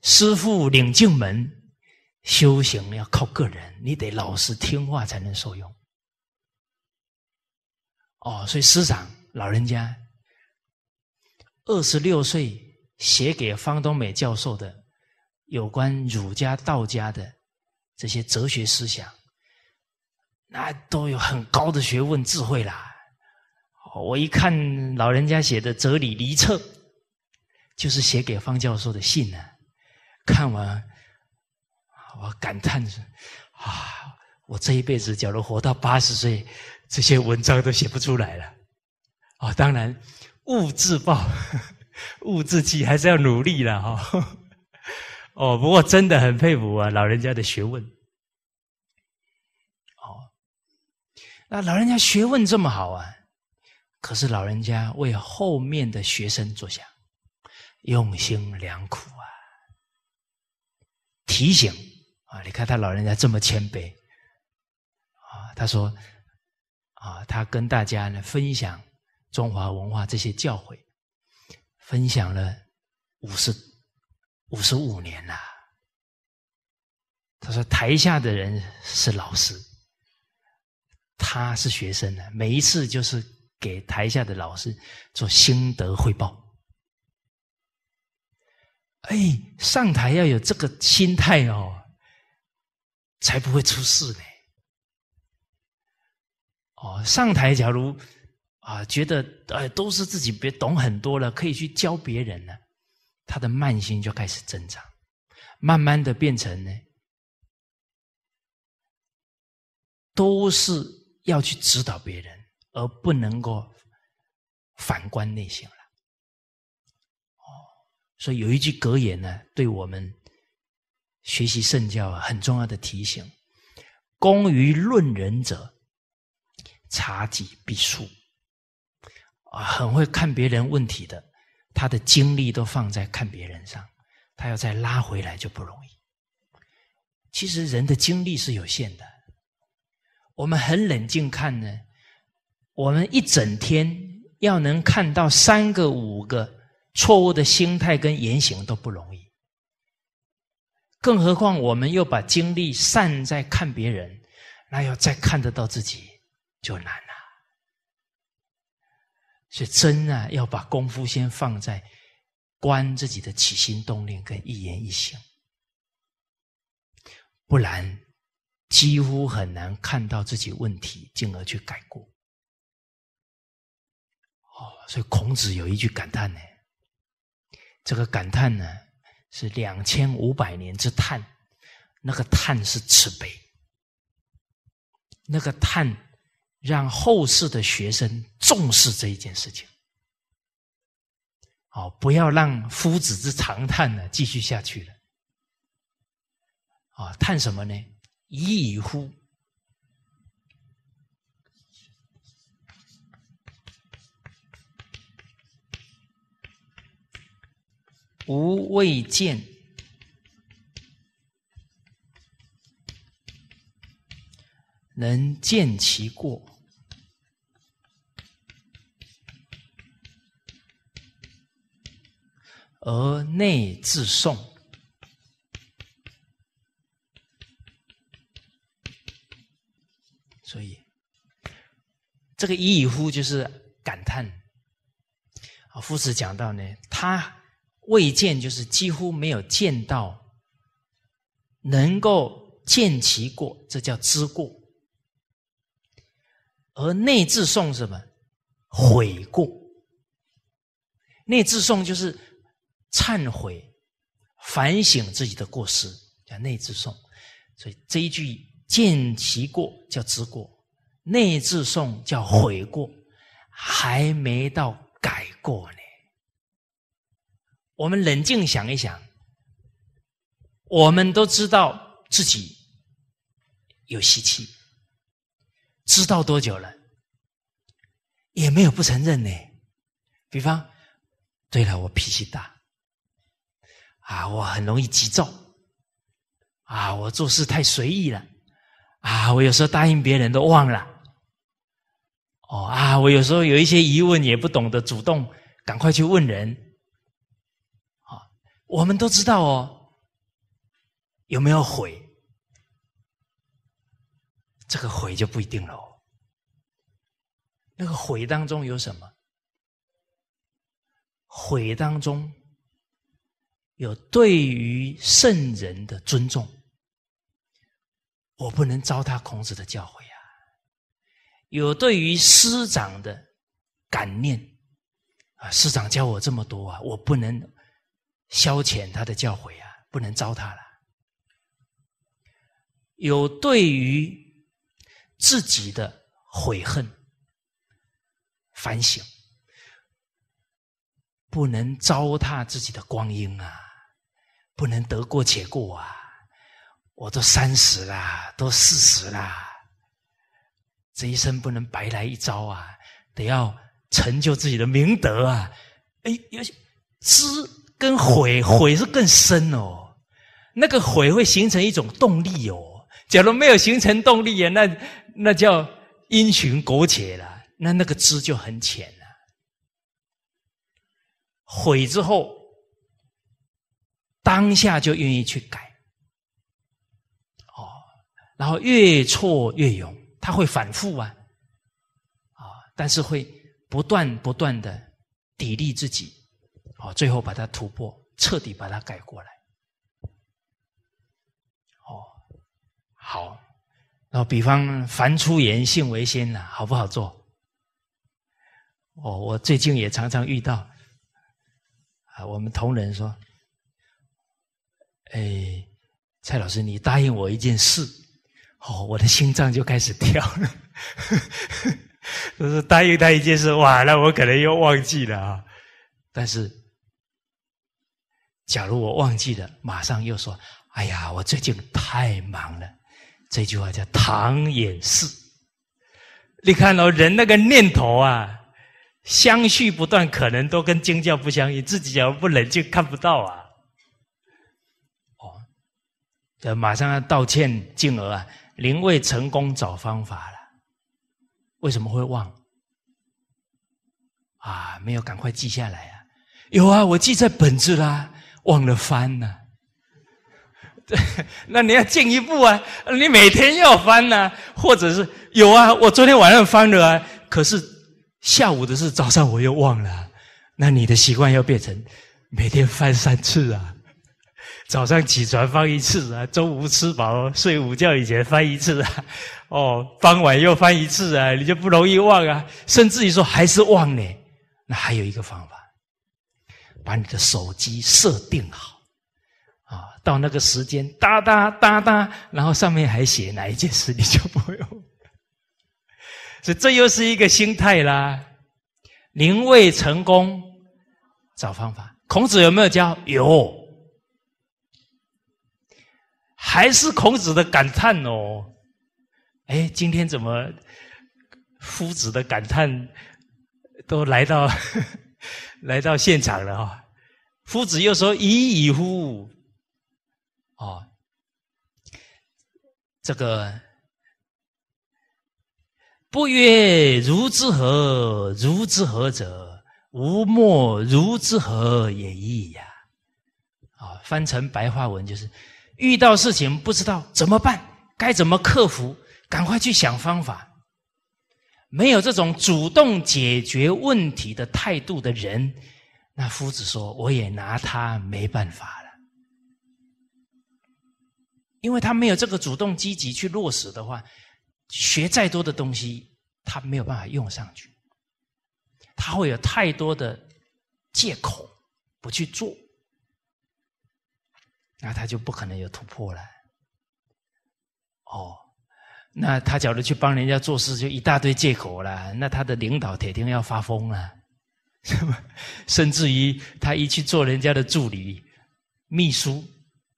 师傅领进门，修行要靠个人，你得老实听话才能受用。哦，所以师长老人家二十六岁写给方东美教授的有关儒家、道家的这些哲学思想。那都有很高的学问智慧啦！我一看老人家写的《哲理离策》，就是写给方教授的信呢。看完，我感叹说：“啊，我这一辈子，假如活到八十岁，这些文章都写不出来了。”哦，当然，物自暴，<laughs> 物自弃，还是要努力了哈。哦，不过真的很佩服啊，老人家的学问。那老人家学问这么好啊，可是老人家为后面的学生着想，用心良苦啊！提醒啊！你看他老人家这么谦卑啊，他说啊，他跟大家呢分享中华文化这些教诲，分享了五十五十五年了。他说台下的人是老师。他是学生的每一次就是给台下的老师做心得汇报。哎，上台要有这个心态哦，才不会出事呢。哦，上台假如啊觉得呃都是自己别懂很多了，可以去教别人了，他的慢心就开始增长，慢慢的变成呢都是。要去指导别人，而不能够反观内心了。哦，所以有一句格言呢，对我们学习圣教很重要的提醒：，工于论人者，察己必疏。啊，很会看别人问题的，他的精力都放在看别人上，他要再拉回来就不容易。其实人的精力是有限的。我们很冷静看呢，我们一整天要能看到三个五个错误的心态跟言行都不容易，更何况我们又把精力散在看别人，那要再看得到自己就难了。所以真啊，要把功夫先放在观自己的起心动念跟一言一行，不然。几乎很难看到自己问题，进而去改过。哦，所以孔子有一句感叹呢，这个感叹呢是两千五百年之叹，那个叹是慈悲，那个叹让后世的学生重视这一件事情。哦，不要让夫子之长叹呢继续下去了。啊，叹什么呢？亦乎？吾未见能见其过而内自诵，这个已以乎就是感叹，啊，夫子讲到呢，他未见就是几乎没有见到能够见其过，这叫知过；而内自诵什么悔过，内自诵就是忏悔、反省自己的过失，叫内自诵。所以这一句见其过叫知过。内自诵叫悔过，还没到改过呢。我们冷静想一想，我们都知道自己有习气，知道多久了，也没有不承认呢。比方，对了，我脾气大，啊，我很容易急躁，啊，我做事太随意了，啊，我有时候答应别人都忘了。哦啊！我有时候有一些疑问，也不懂得主动赶快去问人。啊，我们都知道哦。有没有悔？这个悔就不一定了。那个悔当中有什么？悔当中有对于圣人的尊重。我不能糟蹋孔子的教诲啊。有对于师长的感念啊，师长教我这么多啊，我不能消遣他的教诲啊，不能糟蹋了。有对于自己的悔恨、反省，不能糟蹋自己的光阴啊，不能得过且过啊，我都三十啦，都四十啦。这一生不能白来一遭啊！得要成就自己的明德啊！哎，有些知跟悔，悔是更深哦。那个悔会形成一种动力哦。假如没有形成动力，啊，那那叫因循苟且了。那那个知就很浅了。悔之后，当下就愿意去改，哦，然后越挫越勇。他会反复啊，啊，但是会不断不断的砥砺自己，啊，最后把它突破，彻底把它改过来。哦，好，那比方，凡出言，信为先，呐，好不好做？哦，我最近也常常遇到，啊，我们同仁说，哎，蔡老师，你答应我一件事。哦，我的心脏就开始跳了。<laughs> 就是答应他一件事，完了我可能又忘记了啊。但是，假如我忘记了，马上又说：“哎呀，我最近太忙了。”这句话叫唐掩饰。你看哦，人那个念头啊，相续不断，可能都跟惊叫不相应。自己假如不冷静，看不到啊。哦，这马上要道歉进而啊。临位成功找方法了，为什么会忘？啊，没有赶快记下来啊！有啊，我记在本子啦，忘了翻呢。<laughs> 那你要进一步啊，你每天要翻呢，或者是有啊，我昨天晚上翻了啊，可是下午的事早上我又忘了。那你的习惯要变成每天翻三次啊。早上起床翻一次啊，中午吃饱睡午觉以前翻一次啊，哦，傍晚又翻一次啊，你就不容易忘啊。甚至于说还是忘呢，那还有一个方法，把你的手机设定好，啊，到那个时间，哒哒哒哒，然后上面还写哪一件事，你就不用。所以这又是一个心态啦。宁为成功找方法。孔子有没有教？有。还是孔子的感叹哦，哎，今天怎么夫子的感叹都来到 <laughs> 来到现场了啊？夫子又说：“以以乎！哦，这个不曰如之何如之何者，吾莫如之何也已呀！啊，翻成白话文就是。”遇到事情不知道怎么办，该怎么克服？赶快去想方法。没有这种主动解决问题的态度的人，那夫子说我也拿他没办法了。因为他没有这个主动积极去落实的话，学再多的东西，他没有办法用上去。他会有太多的借口不去做。那他就不可能有突破了。哦，那他假如去帮人家做事就一大堆借口了，那他的领导铁定要发疯了。<laughs> 甚至于他一去做人家的助理、秘书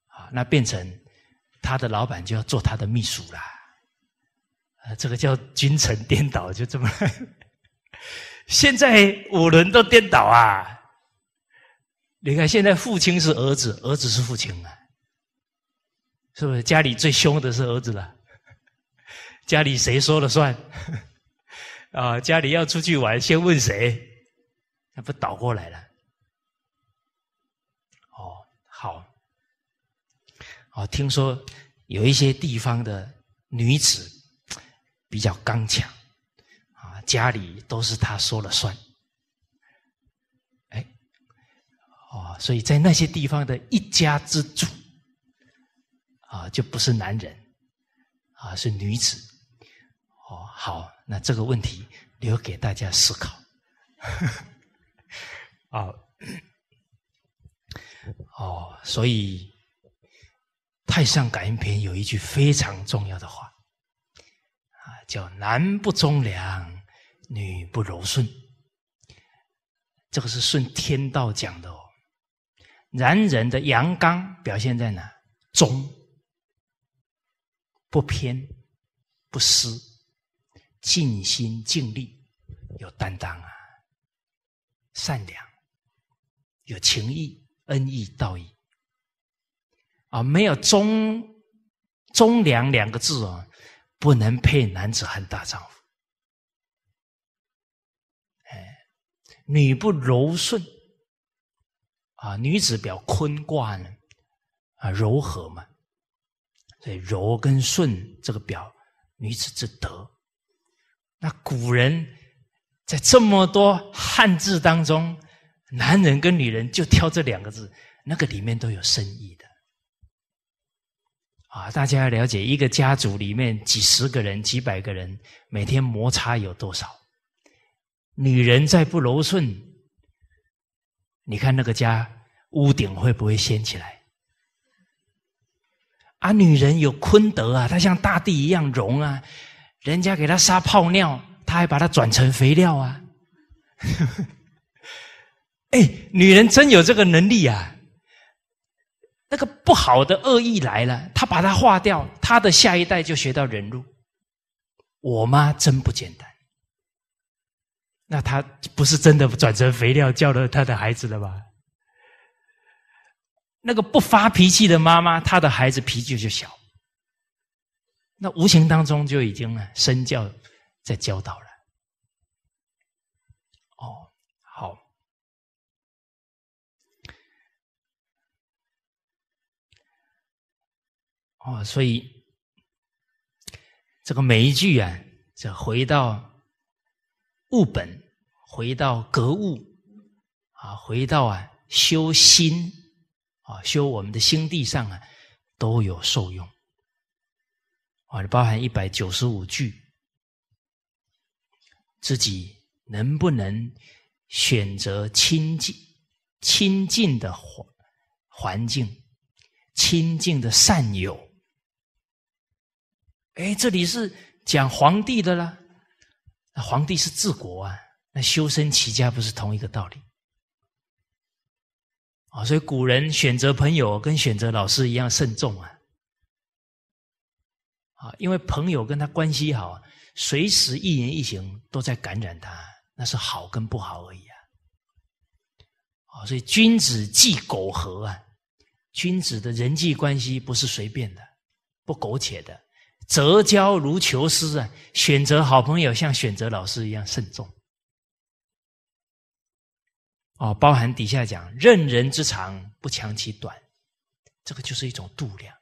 啊，那变成他的老板就要做他的秘书了。啊，这个叫君臣颠倒，就这么。<laughs> 现在五轮都颠倒啊。你看，现在父亲是儿子，儿子是父亲了，是不是？家里最凶的是儿子了，家里谁说了算？<laughs> 啊，家里要出去玩，先问谁？那不倒过来了？哦，好，哦，听说有一些地方的女子比较刚强，啊，家里都是她说了算。啊，所以在那些地方的一家之主，啊，就不是男人，啊，是女子。哦，好，那这个问题留给大家思考。啊，哦，所以《太上感应篇》有一句非常重要的话，啊，叫“男不忠良，女不柔顺”。这个是顺天道讲的哦。男人的阳刚表现在哪？忠，不偏，不私，尽心尽力，有担当啊，善良，有情义，恩义道义。啊，没有忠忠良两个字啊，不能配男子汉大丈夫。哎，女不柔顺。啊，女子表坤卦呢，啊，柔和嘛，所以柔跟顺这个表女子之德。那古人在这么多汉字当中，男人跟女人就挑这两个字，那个里面都有深意的。啊，大家要了解一个家族里面几十个人、几百个人每天摩擦有多少？女人再不柔顺，你看那个家。屋顶会不会掀起来？啊，女人有坤德啊，她像大地一样容啊，人家给她撒泡尿，她还把它转成肥料啊！<laughs> 哎，女人真有这个能力啊！那个不好的恶意来了，她把它化掉，她的下一代就学到忍辱。我妈真不简单，那她不是真的转成肥料，教了她的孩子了吧？那个不发脾气的妈妈，她的孩子脾气就小。那无形当中就已经呢身教在教导了。哦，好。哦，所以这个每一句啊，就回到物本，回到格物，啊，回到啊修心。啊，修我们的心地上啊，都有受用。啊，包含一百九十五句，自己能不能选择亲近、亲近的环环境、亲近的善友？哎，这里是讲皇帝的啦，皇帝是治国啊，那修身齐家不是同一个道理？啊，所以古人选择朋友跟选择老师一样慎重啊！啊，因为朋友跟他关系好，随时一言一行都在感染他，那是好跟不好而已啊！啊，所以君子忌苟合啊，君子的人际关系不是随便的，不苟且的，择交如求师啊，选择好朋友像选择老师一样慎重。哦，包含底下讲“任人之长，不强其短”，这个就是一种度量。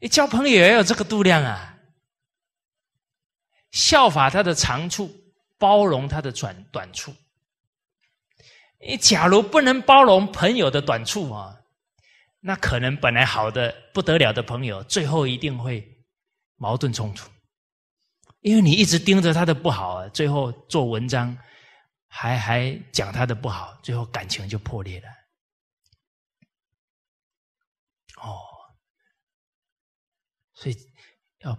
你交朋友也要这个度量啊，效法他的长处，包容他的短短处。你假如不能包容朋友的短处啊，那可能本来好的不得了的朋友，最后一定会矛盾冲突，因为你一直盯着他的不好啊，最后做文章。还还讲他的不好，最后感情就破裂了。哦，所以要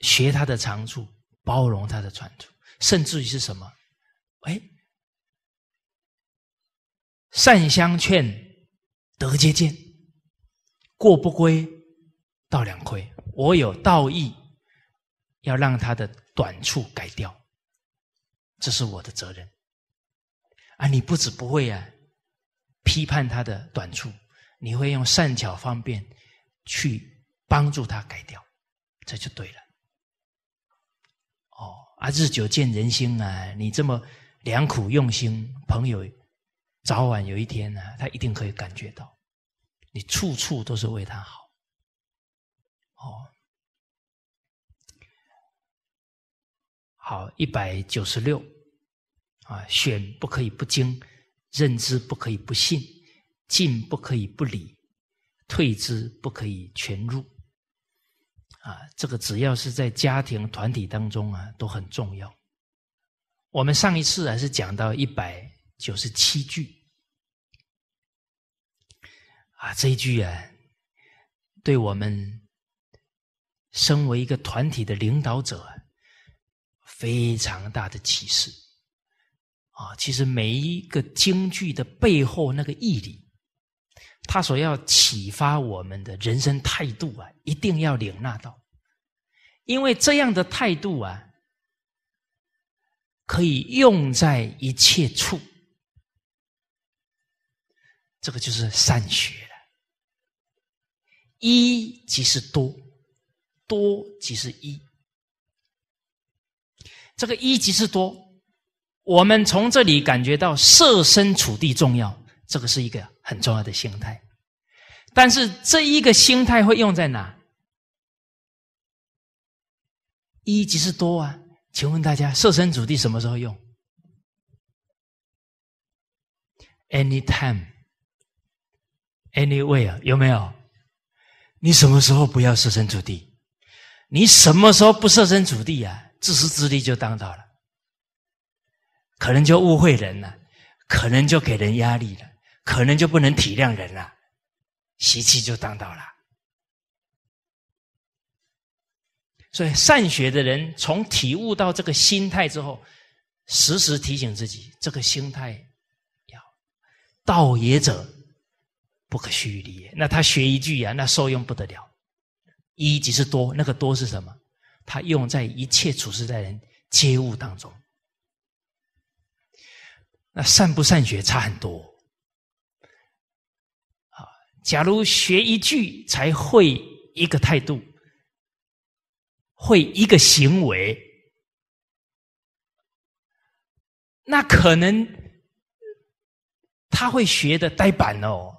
学他的长处，包容他的短处，甚至于是什么？哎，善相劝，德接见；过不归，道两亏。我有道义，要让他的短处改掉，这是我的责任。啊，你不只不会啊，批判他的短处，你会用善巧方便去帮助他改掉，这就对了。哦，啊，日久见人心啊，你这么良苦用心，朋友早晚有一天呢，他一定可以感觉到，你处处都是为他好。哦，好，一百九十六。啊，选不可以不精，认知不可以不信，进不可以不理，退之不可以全入。啊，这个只要是在家庭团体当中啊，都很重要。我们上一次还是讲到一百九十七句，啊，这一句啊，对我们身为一个团体的领导者，非常大的启示。啊，其实每一个京剧的背后那个义理，他所要启发我们的人生态度啊，一定要领纳到，因为这样的态度啊，可以用在一切处，这个就是善学了。一即是多，多即是一，这个一即是多。我们从这里感觉到设身处地重要，这个是一个很重要的心态。但是这一个心态会用在哪？一即是多啊！请问大家，设身处地什么时候用？Anytime，Anywhere，有没有？你什么时候不要设身处地？你什么时候不设身处地啊？自私自利就当道了。可能就误会人了，可能就给人压力了，可能就不能体谅人了，习气就当道了。所以善学的人，从体悟到这个心态之后，时时提醒自己这个心态要道也者，不可须臾离也。那他学一句呀，那受用不得了。一即是多，那个多是什么？他用在一切处事在人皆物当中。那善不善学差很多，啊！假如学一句才会一个态度，会一个行为，那可能他会学的呆板哦，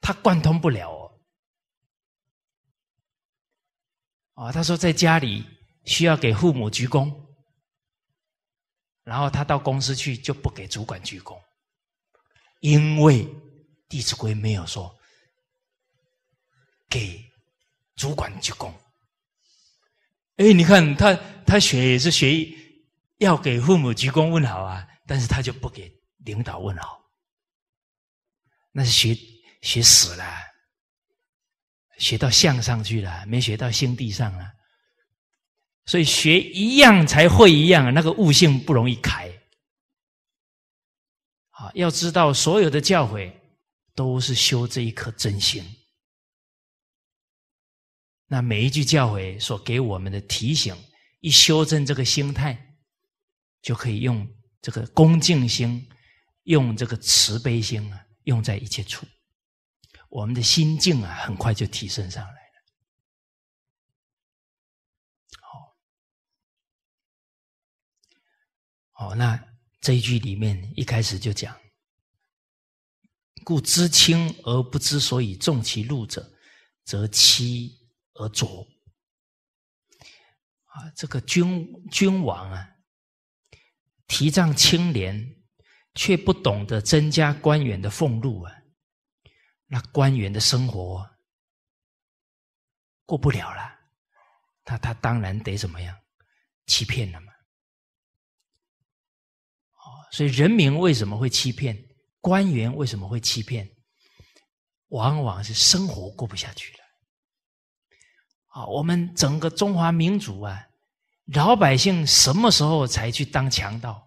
他贯通不了哦。啊，他说在家里需要给父母鞠躬。然后他到公司去就不给主管鞠躬，因为《弟子规》没有说给主管鞠躬。哎，你看他他学也是学要给父母鞠躬问好啊，但是他就不给领导问好，那是学学死了，学到相上去了，没学到心地上了。所以学一样才会一样，那个悟性不容易开。啊，要知道所有的教诲都是修这一颗真心。那每一句教诲所给我们的提醒，一修正这个心态，就可以用这个恭敬心，用这个慈悲心啊，用在一切处，我们的心境啊，很快就提升上来。哦，那这一句里面一开始就讲：“故知轻而不知所以重其禄者，则欺而浊。”啊，这个君君王啊，提倡清廉，却不懂得增加官员的俸禄啊，那官员的生活过不了了，他他当然得怎么样？欺骗了嘛。所以人民为什么会欺骗？官员为什么会欺骗？往往是生活过不下去了。啊，我们整个中华民族啊，老百姓什么时候才去当强盗？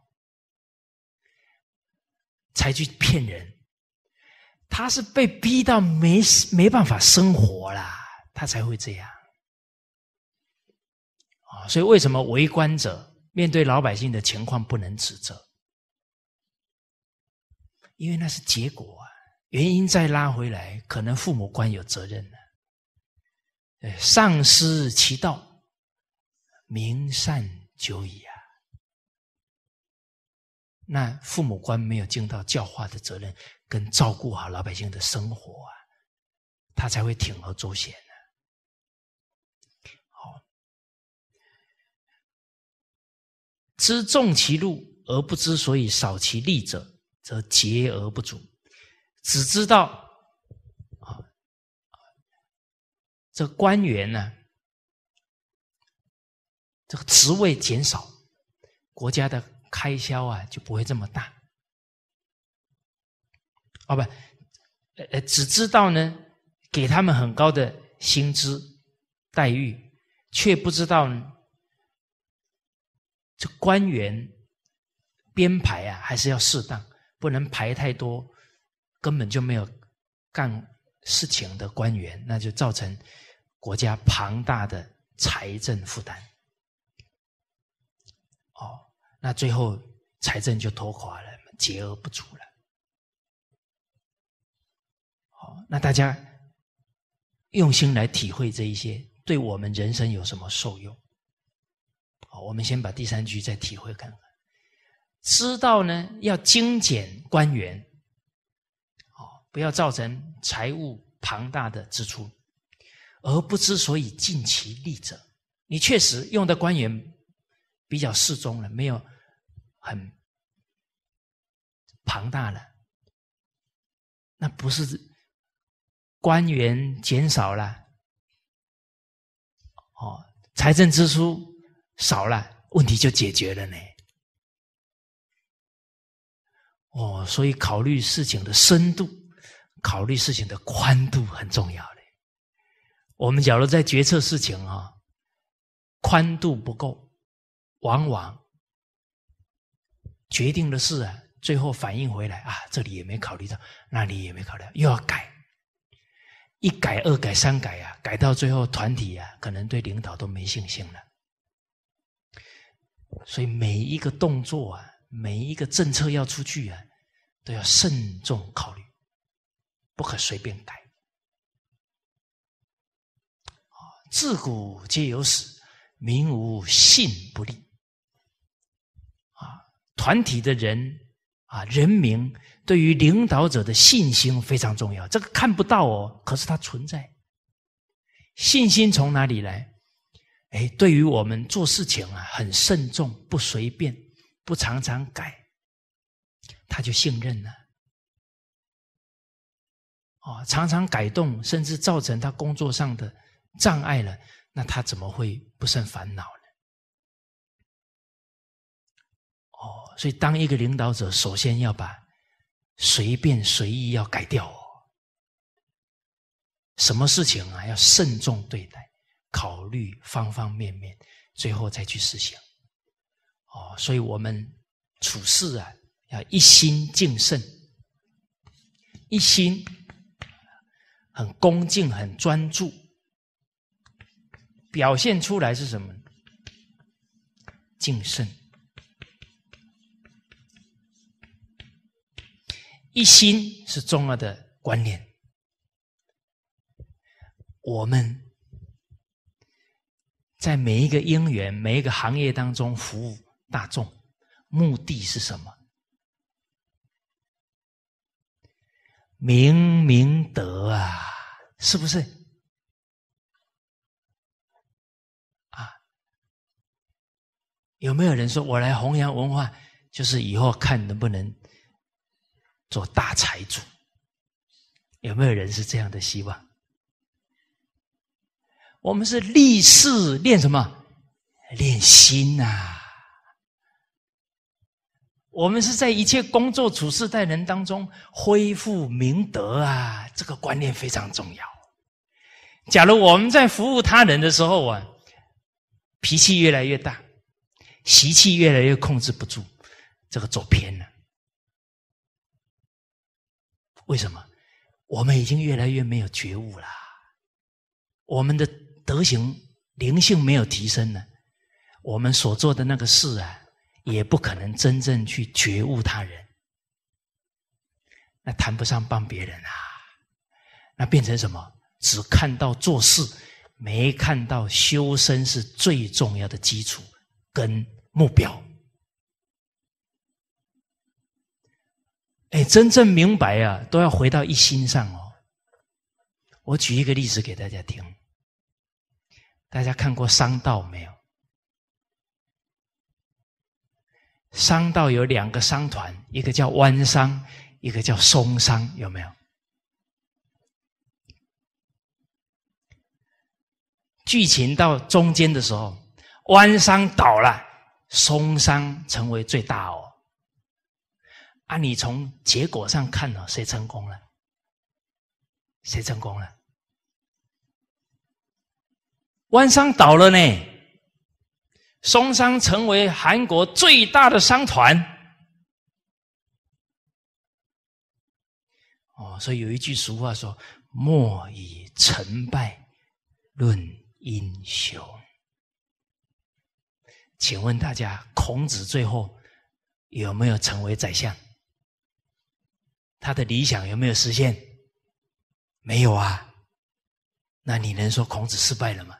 才去骗人？他是被逼到没没办法生活啦，他才会这样。啊，所以为什么为官者面对老百姓的情况不能指责？因为那是结果啊，原因再拉回来，可能父母官有责任呢。上失其道，名善久矣啊！那父母官没有尽到教化的责任，跟照顾好老百姓的生活啊，他才会铤而走险的。好，知重其禄而不知所以少其利者。则节而不足，只知道啊，这官员呢，这个职位减少，国家的开销啊就不会这么大。哦不，呃呃，只知道呢，给他们很高的薪资待遇，却不知道这官员编排啊还是要适当。不能排太多，根本就没有干事情的官员，那就造成国家庞大的财政负担。哦，那最后财政就拖垮了，结额不足了。好，那大家用心来体会这一些，对我们人生有什么受用？好，我们先把第三句再体会看看。知道呢，要精简官员，哦，不要造成财务庞大的支出，而不知所以尽其力者，你确实用的官员比较适中了，没有很庞大了，那不是官员减少了，哦，财政支出少了，问题就解决了呢？哦，所以考虑事情的深度，考虑事情的宽度很重要的。我们假如在决策事情啊，宽度不够，往往决定的事啊，最后反应回来啊，这里也没考虑到，那里也没考虑，又要改，一改二改三改啊，改到最后，团体啊，可能对领导都没信心了。所以每一个动作啊，每一个政策要出去啊。都要慎重考虑，不可随便改。啊，自古皆有死，民无信不立。啊，团体的人啊，人民对于领导者的信心非常重要。这个看不到哦，可是它存在。信心从哪里来？哎，对于我们做事情啊，很慎重，不随便，不常常改。他就信任了，哦，常常改动，甚至造成他工作上的障碍了，那他怎么会不生烦恼呢？哦，所以当一个领导者，首先要把随便随意要改掉哦，什么事情啊要慎重对待，考虑方方面面，最后再去实行。哦，所以我们处事啊。要一心敬慎，一心很恭敬、很专注，表现出来是什么？敬慎。一心是重要的观念。我们在每一个因缘、每一个行业当中服务大众，目的是什么？明明德啊，是不是？啊，有没有人说我来弘扬文化，就是以后看能不能做大财主？有没有人是这样的希望？我们是立誓练什么？练心呐。我们是在一切工作、处事、待人当中恢复明德啊，这个观念非常重要。假如我们在服务他人的时候啊，脾气越来越大，习气越来越控制不住，这个走偏了。为什么？我们已经越来越没有觉悟了，我们的德行、灵性没有提升呢？我们所做的那个事啊。也不可能真正去觉悟他人，那谈不上帮别人啊。那变成什么？只看到做事，没看到修身是最重要的基础跟目标。哎，真正明白啊，都要回到一心上哦。我举一个例子给大家听，大家看过《商道》没有？商道有两个商团，一个叫弯商，一个叫松商，有没有？剧情到中间的时候，弯商倒了，松商成为最大哦。啊，你从结果上看到谁成功了？谁成功了？弯商倒了呢。松山成为韩国最大的商团。哦，所以有一句俗话说：“莫以成败论英雄。”请问大家，孔子最后有没有成为宰相？他的理想有没有实现？没有啊。那你能说孔子失败了吗？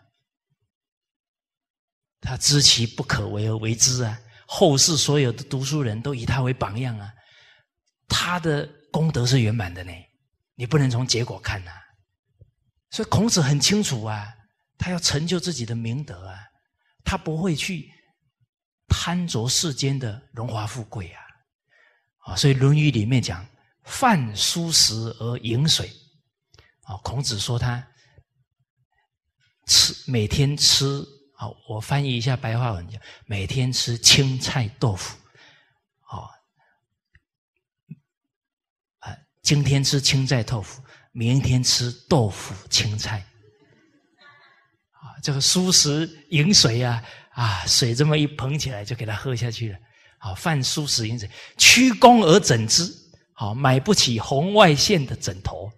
他知其不可为而为之啊！后世所有的读书人都以他为榜样啊！他的功德是圆满的呢，你不能从结果看呐。所以孔子很清楚啊，他要成就自己的明德啊，他不会去贪着世间的荣华富贵啊。啊，所以《论语》里面讲“饭疏食而饮水”，啊，孔子说他吃每天吃。好，我翻译一下白话文就每天吃青菜豆腐，好，啊，今天吃青菜豆腐，明天吃豆腐青菜，啊，这个蔬食饮水啊，啊，水这么一捧起来就给他喝下去了，好，饭蔬食饮水，屈肱而枕之，好，买不起红外线的枕头。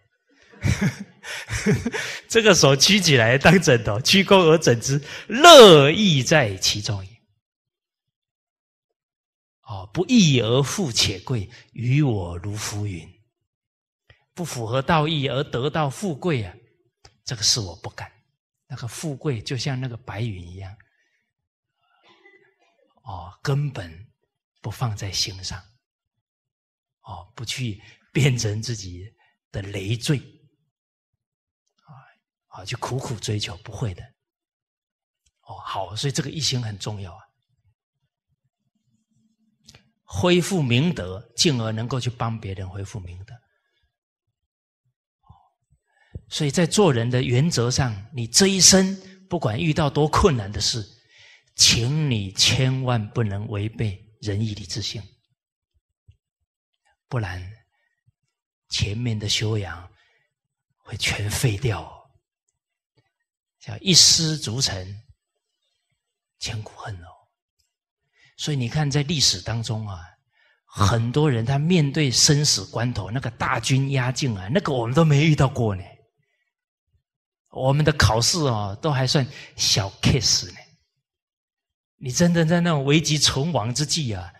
<laughs> <laughs> 这个手屈起来当枕头，屈肱而枕之，乐亦在其中矣。哦，不义而富且贵，于我如浮云。不符合道义而得到富贵啊，这个是我不敢。那个富贵就像那个白云一样，哦，根本不放在心上。哦，不去变成自己的累赘。啊，去苦苦追求不会的。哦，好，所以这个一心很重要啊。恢复明德，进而能够去帮别人恢复明德。所以在做人的原则上，你这一生不管遇到多困难的事，请你千万不能违背仁义礼智信，不然前面的修养会全废掉。叫一失足成千古恨哦，所以你看，在历史当中啊，很多人他面对生死关头，那个大军压境啊，那个我们都没遇到过呢。我们的考试哦，都还算小 case 呢。你真的在那种危急存亡之际啊，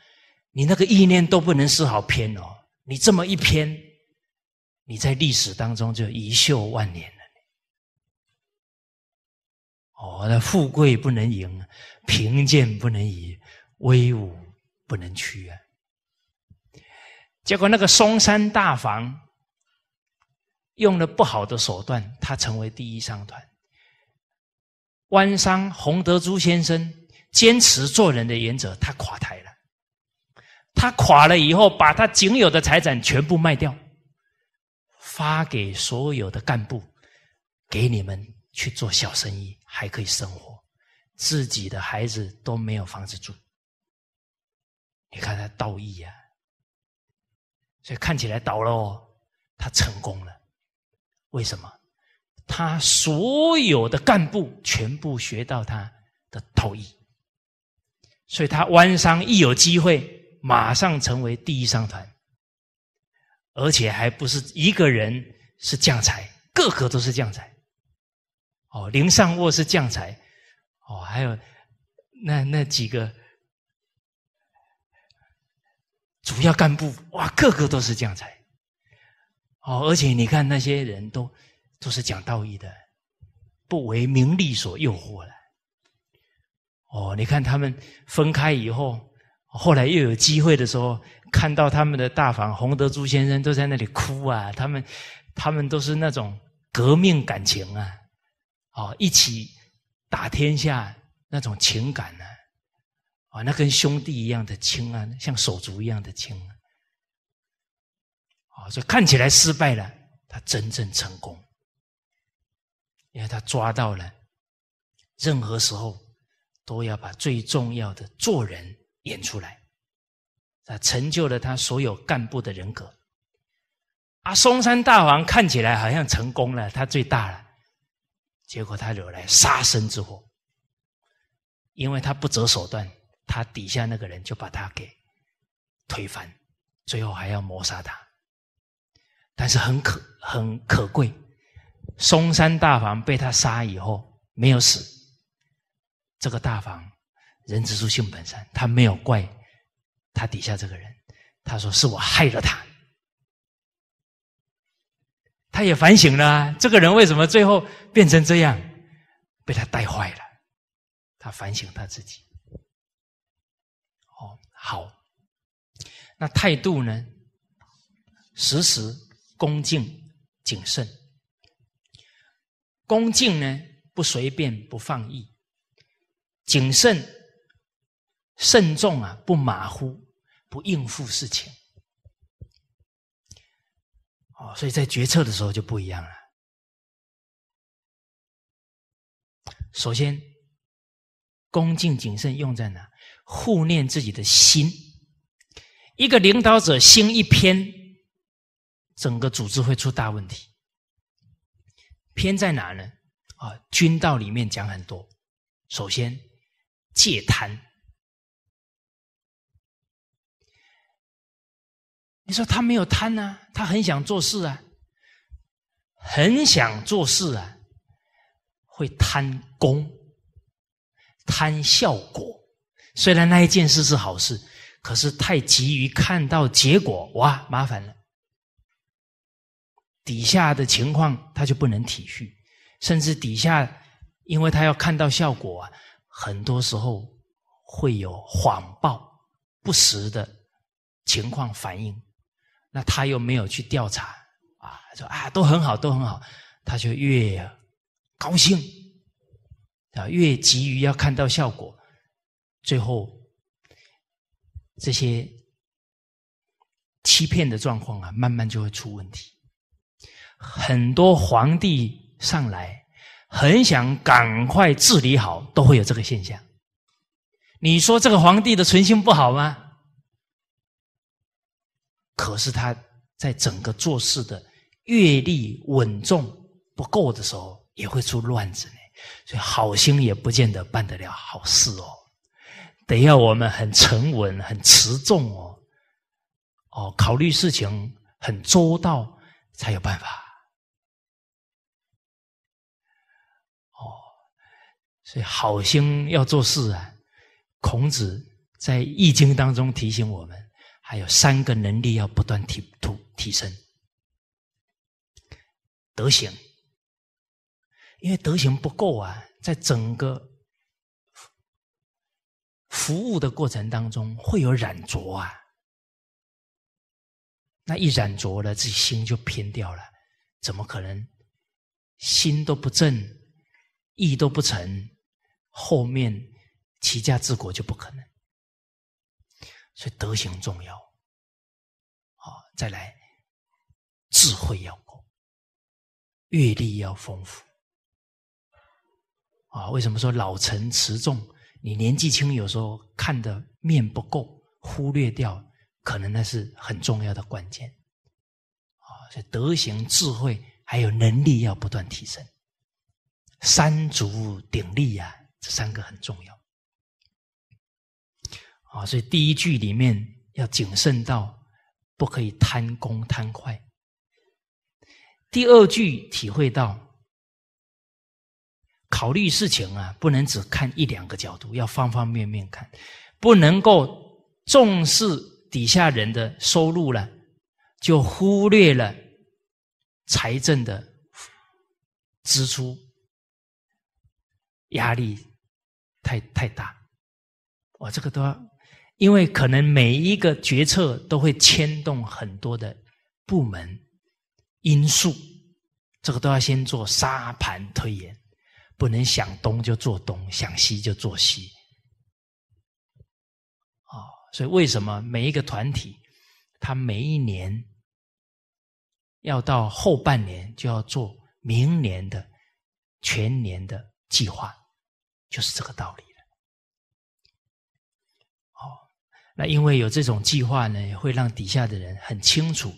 你那个意念都不能丝毫偏哦，你这么一偏，你在历史当中就遗秀万年。哦，那富贵不能淫，贫贱不能移，威武不能屈啊！结果那个嵩山大房用了不好的手段，他成为第一商团。湾商洪德珠先生坚持做人的原则，他垮台了。他垮了以后，把他仅有的财产全部卖掉，发给所有的干部，给你们去做小生意。还可以生活，自己的孩子都没有房子住。你看他道义呀，所以看起来倒了哦，他成功了。为什么？他所有的干部全部学到他的道义，所以他湾商一有机会，马上成为第一商团，而且还不是一个人是将才，个个都是将才。哦，灵尚沃是将才，哦，还有那那几个主要干部，哇，个个都是将才。哦，而且你看那些人都都是讲道义的，不为名利所诱惑了。哦，你看他们分开以后，后来又有机会的时候，看到他们的大房，洪德朱先生都在那里哭啊，他们他们都是那种革命感情啊。哦，一起打天下那种情感呢？哦，那跟兄弟一样的情啊，像手足一样的情啊。哦，所以看起来失败了，他真正成功，因为他抓到了，任何时候都要把最重要的做人演出来，他成就了他所有干部的人格。啊，嵩山大王看起来好像成功了，他最大了。结果他惹来杀身之祸，因为他不择手段，他底下那个人就把他给推翻，最后还要谋杀他。但是很可很可贵，嵩山大王被他杀以后没有死。这个大房人之初性本善，他没有怪他底下这个人，他说是我害了他。他也反省了，这个人为什么最后变成这样？被他带坏了。他反省他自己。哦，好。那态度呢？时时恭敬谨慎。恭敬呢，不随便不放逸。谨慎慎重啊，不马虎，不应付事情。哦，所以在决策的时候就不一样了。首先，恭敬谨慎用在哪？护念自己的心。一个领导者心一偏，整个组织会出大问题。偏在哪呢？啊，军道里面讲很多。首先，戒贪。你说他没有贪呢？他很想做事啊，很想做事啊，会贪功、贪效果。虽然那一件事是好事，可是太急于看到结果，哇，麻烦了。底下的情况他就不能体恤，甚至底下，因为他要看到效果啊，很多时候会有谎报不实的情况反映。那他又没有去调查啊，说啊都很好，都很好，他就越高兴，啊，越急于要看到效果，最后这些欺骗的状况啊，慢慢就会出问题。很多皇帝上来很想赶快治理好，都会有这个现象。你说这个皇帝的存心不好吗？可是他在整个做事的阅历稳重不够的时候，也会出乱子呢。所以好心也不见得办得了好事哦。得要我们很沉稳、很持重哦，哦，考虑事情很周到，才有办法。哦，所以好心要做事啊。孔子在《易经》当中提醒我们。还有三个能力要不断提突提升，德行，因为德行不够啊，在整个服务的过程当中会有染浊啊，那一染浊了，自己心就偏掉了，怎么可能？心都不正，意都不成，后面齐家治国就不可能，所以德行重要。再来，智慧要够，阅历要丰富啊！为什么说老成持重？你年纪轻，有时候看的面不够，忽略掉，可能那是很重要的关键啊！所以德行、智慧还有能力要不断提升，三足鼎立呀，这三个很重要啊！所以第一句里面要谨慎到。不可以贪功贪快。第二句体会到，考虑事情啊，不能只看一两个角度，要方方面面看，不能够重视底下人的收入了，就忽略了财政的支出压力太太大。我这个都要。因为可能每一个决策都会牵动很多的部门因素，这个都要先做沙盘推演，不能想东就做东，想西就做西。啊，所以为什么每一个团体，他每一年要到后半年就要做明年的全年的计划，就是这个道理。那因为有这种计划呢，会让底下的人很清楚，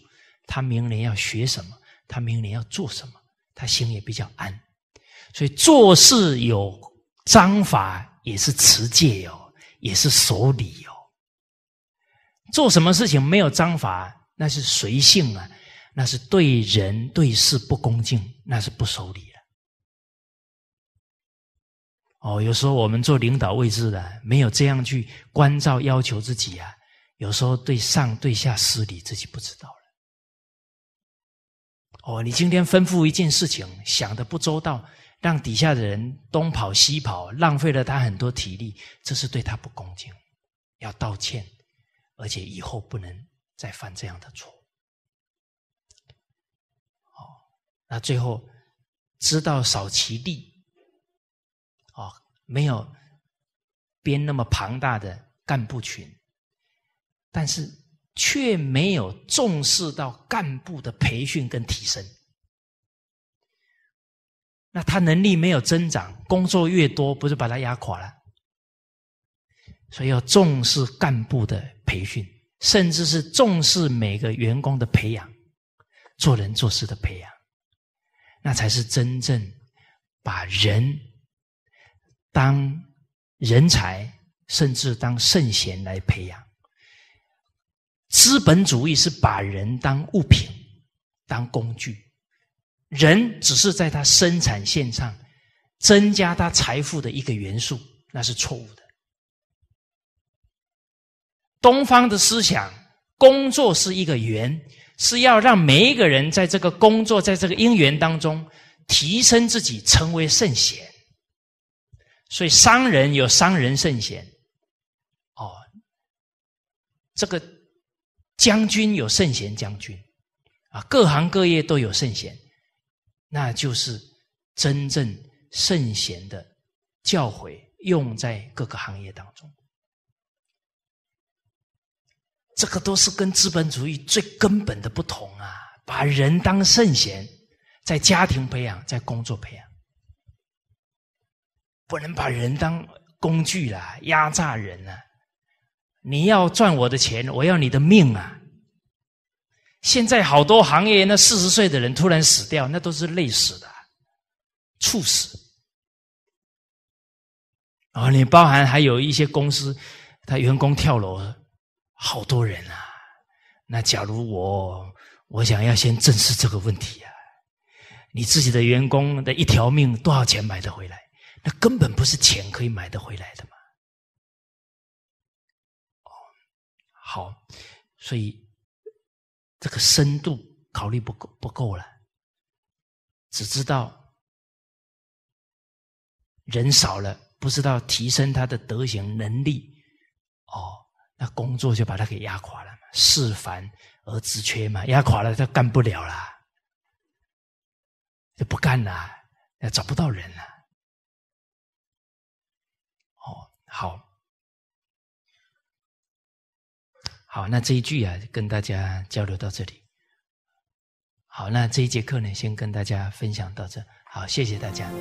他明年要学什么，他明年要做什么，他心也比较安。所以做事有章法，也是持戒哦，也是守礼哦。做什么事情没有章法，那是随性啊，那是对人对事不恭敬，那是不守礼。哦，有时候我们做领导位置的，没有这样去关照、要求自己啊。有时候对上对下失礼，自己不知道了。哦，你今天吩咐一件事情，想的不周到，让底下的人东跑西跑，浪费了他很多体力，这是对他不恭敬，要道歉，而且以后不能再犯这样的错。哦，那最后知道少其力。没有编那么庞大的干部群，但是却没有重视到干部的培训跟提升。那他能力没有增长，工作越多，不是把他压垮了？所以要重视干部的培训，甚至是重视每个员工的培养，做人做事的培养，那才是真正把人。当人才，甚至当圣贤来培养。资本主义是把人当物品、当工具，人只是在他生产线上增加他财富的一个元素，那是错误的。东方的思想，工作是一个缘，是要让每一个人在这个工作，在这个因缘当中提升自己，成为圣贤。所以商人有商人圣贤，哦，这个将军有圣贤将军，啊，各行各业都有圣贤，那就是真正圣贤的教诲用在各个行业当中，这个都是跟资本主义最根本的不同啊！把人当圣贤，在家庭培养，在工作培养。不能把人当工具啦，压榨人啊！你要赚我的钱，我要你的命啊！现在好多行业，那四十岁的人突然死掉，那都是累死的，猝死。啊、你包含还有一些公司，他员工跳楼，好多人啊！那假如我我想要先正视这个问题啊，你自己的员工的一条命多少钱买的回来？那根本不是钱可以买得回来的嘛！哦，好，所以这个深度考虑不够，不够了，只知道人少了，不知道提升他的德行能力，哦，那工作就把他给压垮了嘛？事繁而资缺嘛，压垮了他干不了啦，就不干啦，找不到人了。好，好，那这一句啊，跟大家交流到这里。好，那这一节课呢，先跟大家分享到这。好，谢谢大家。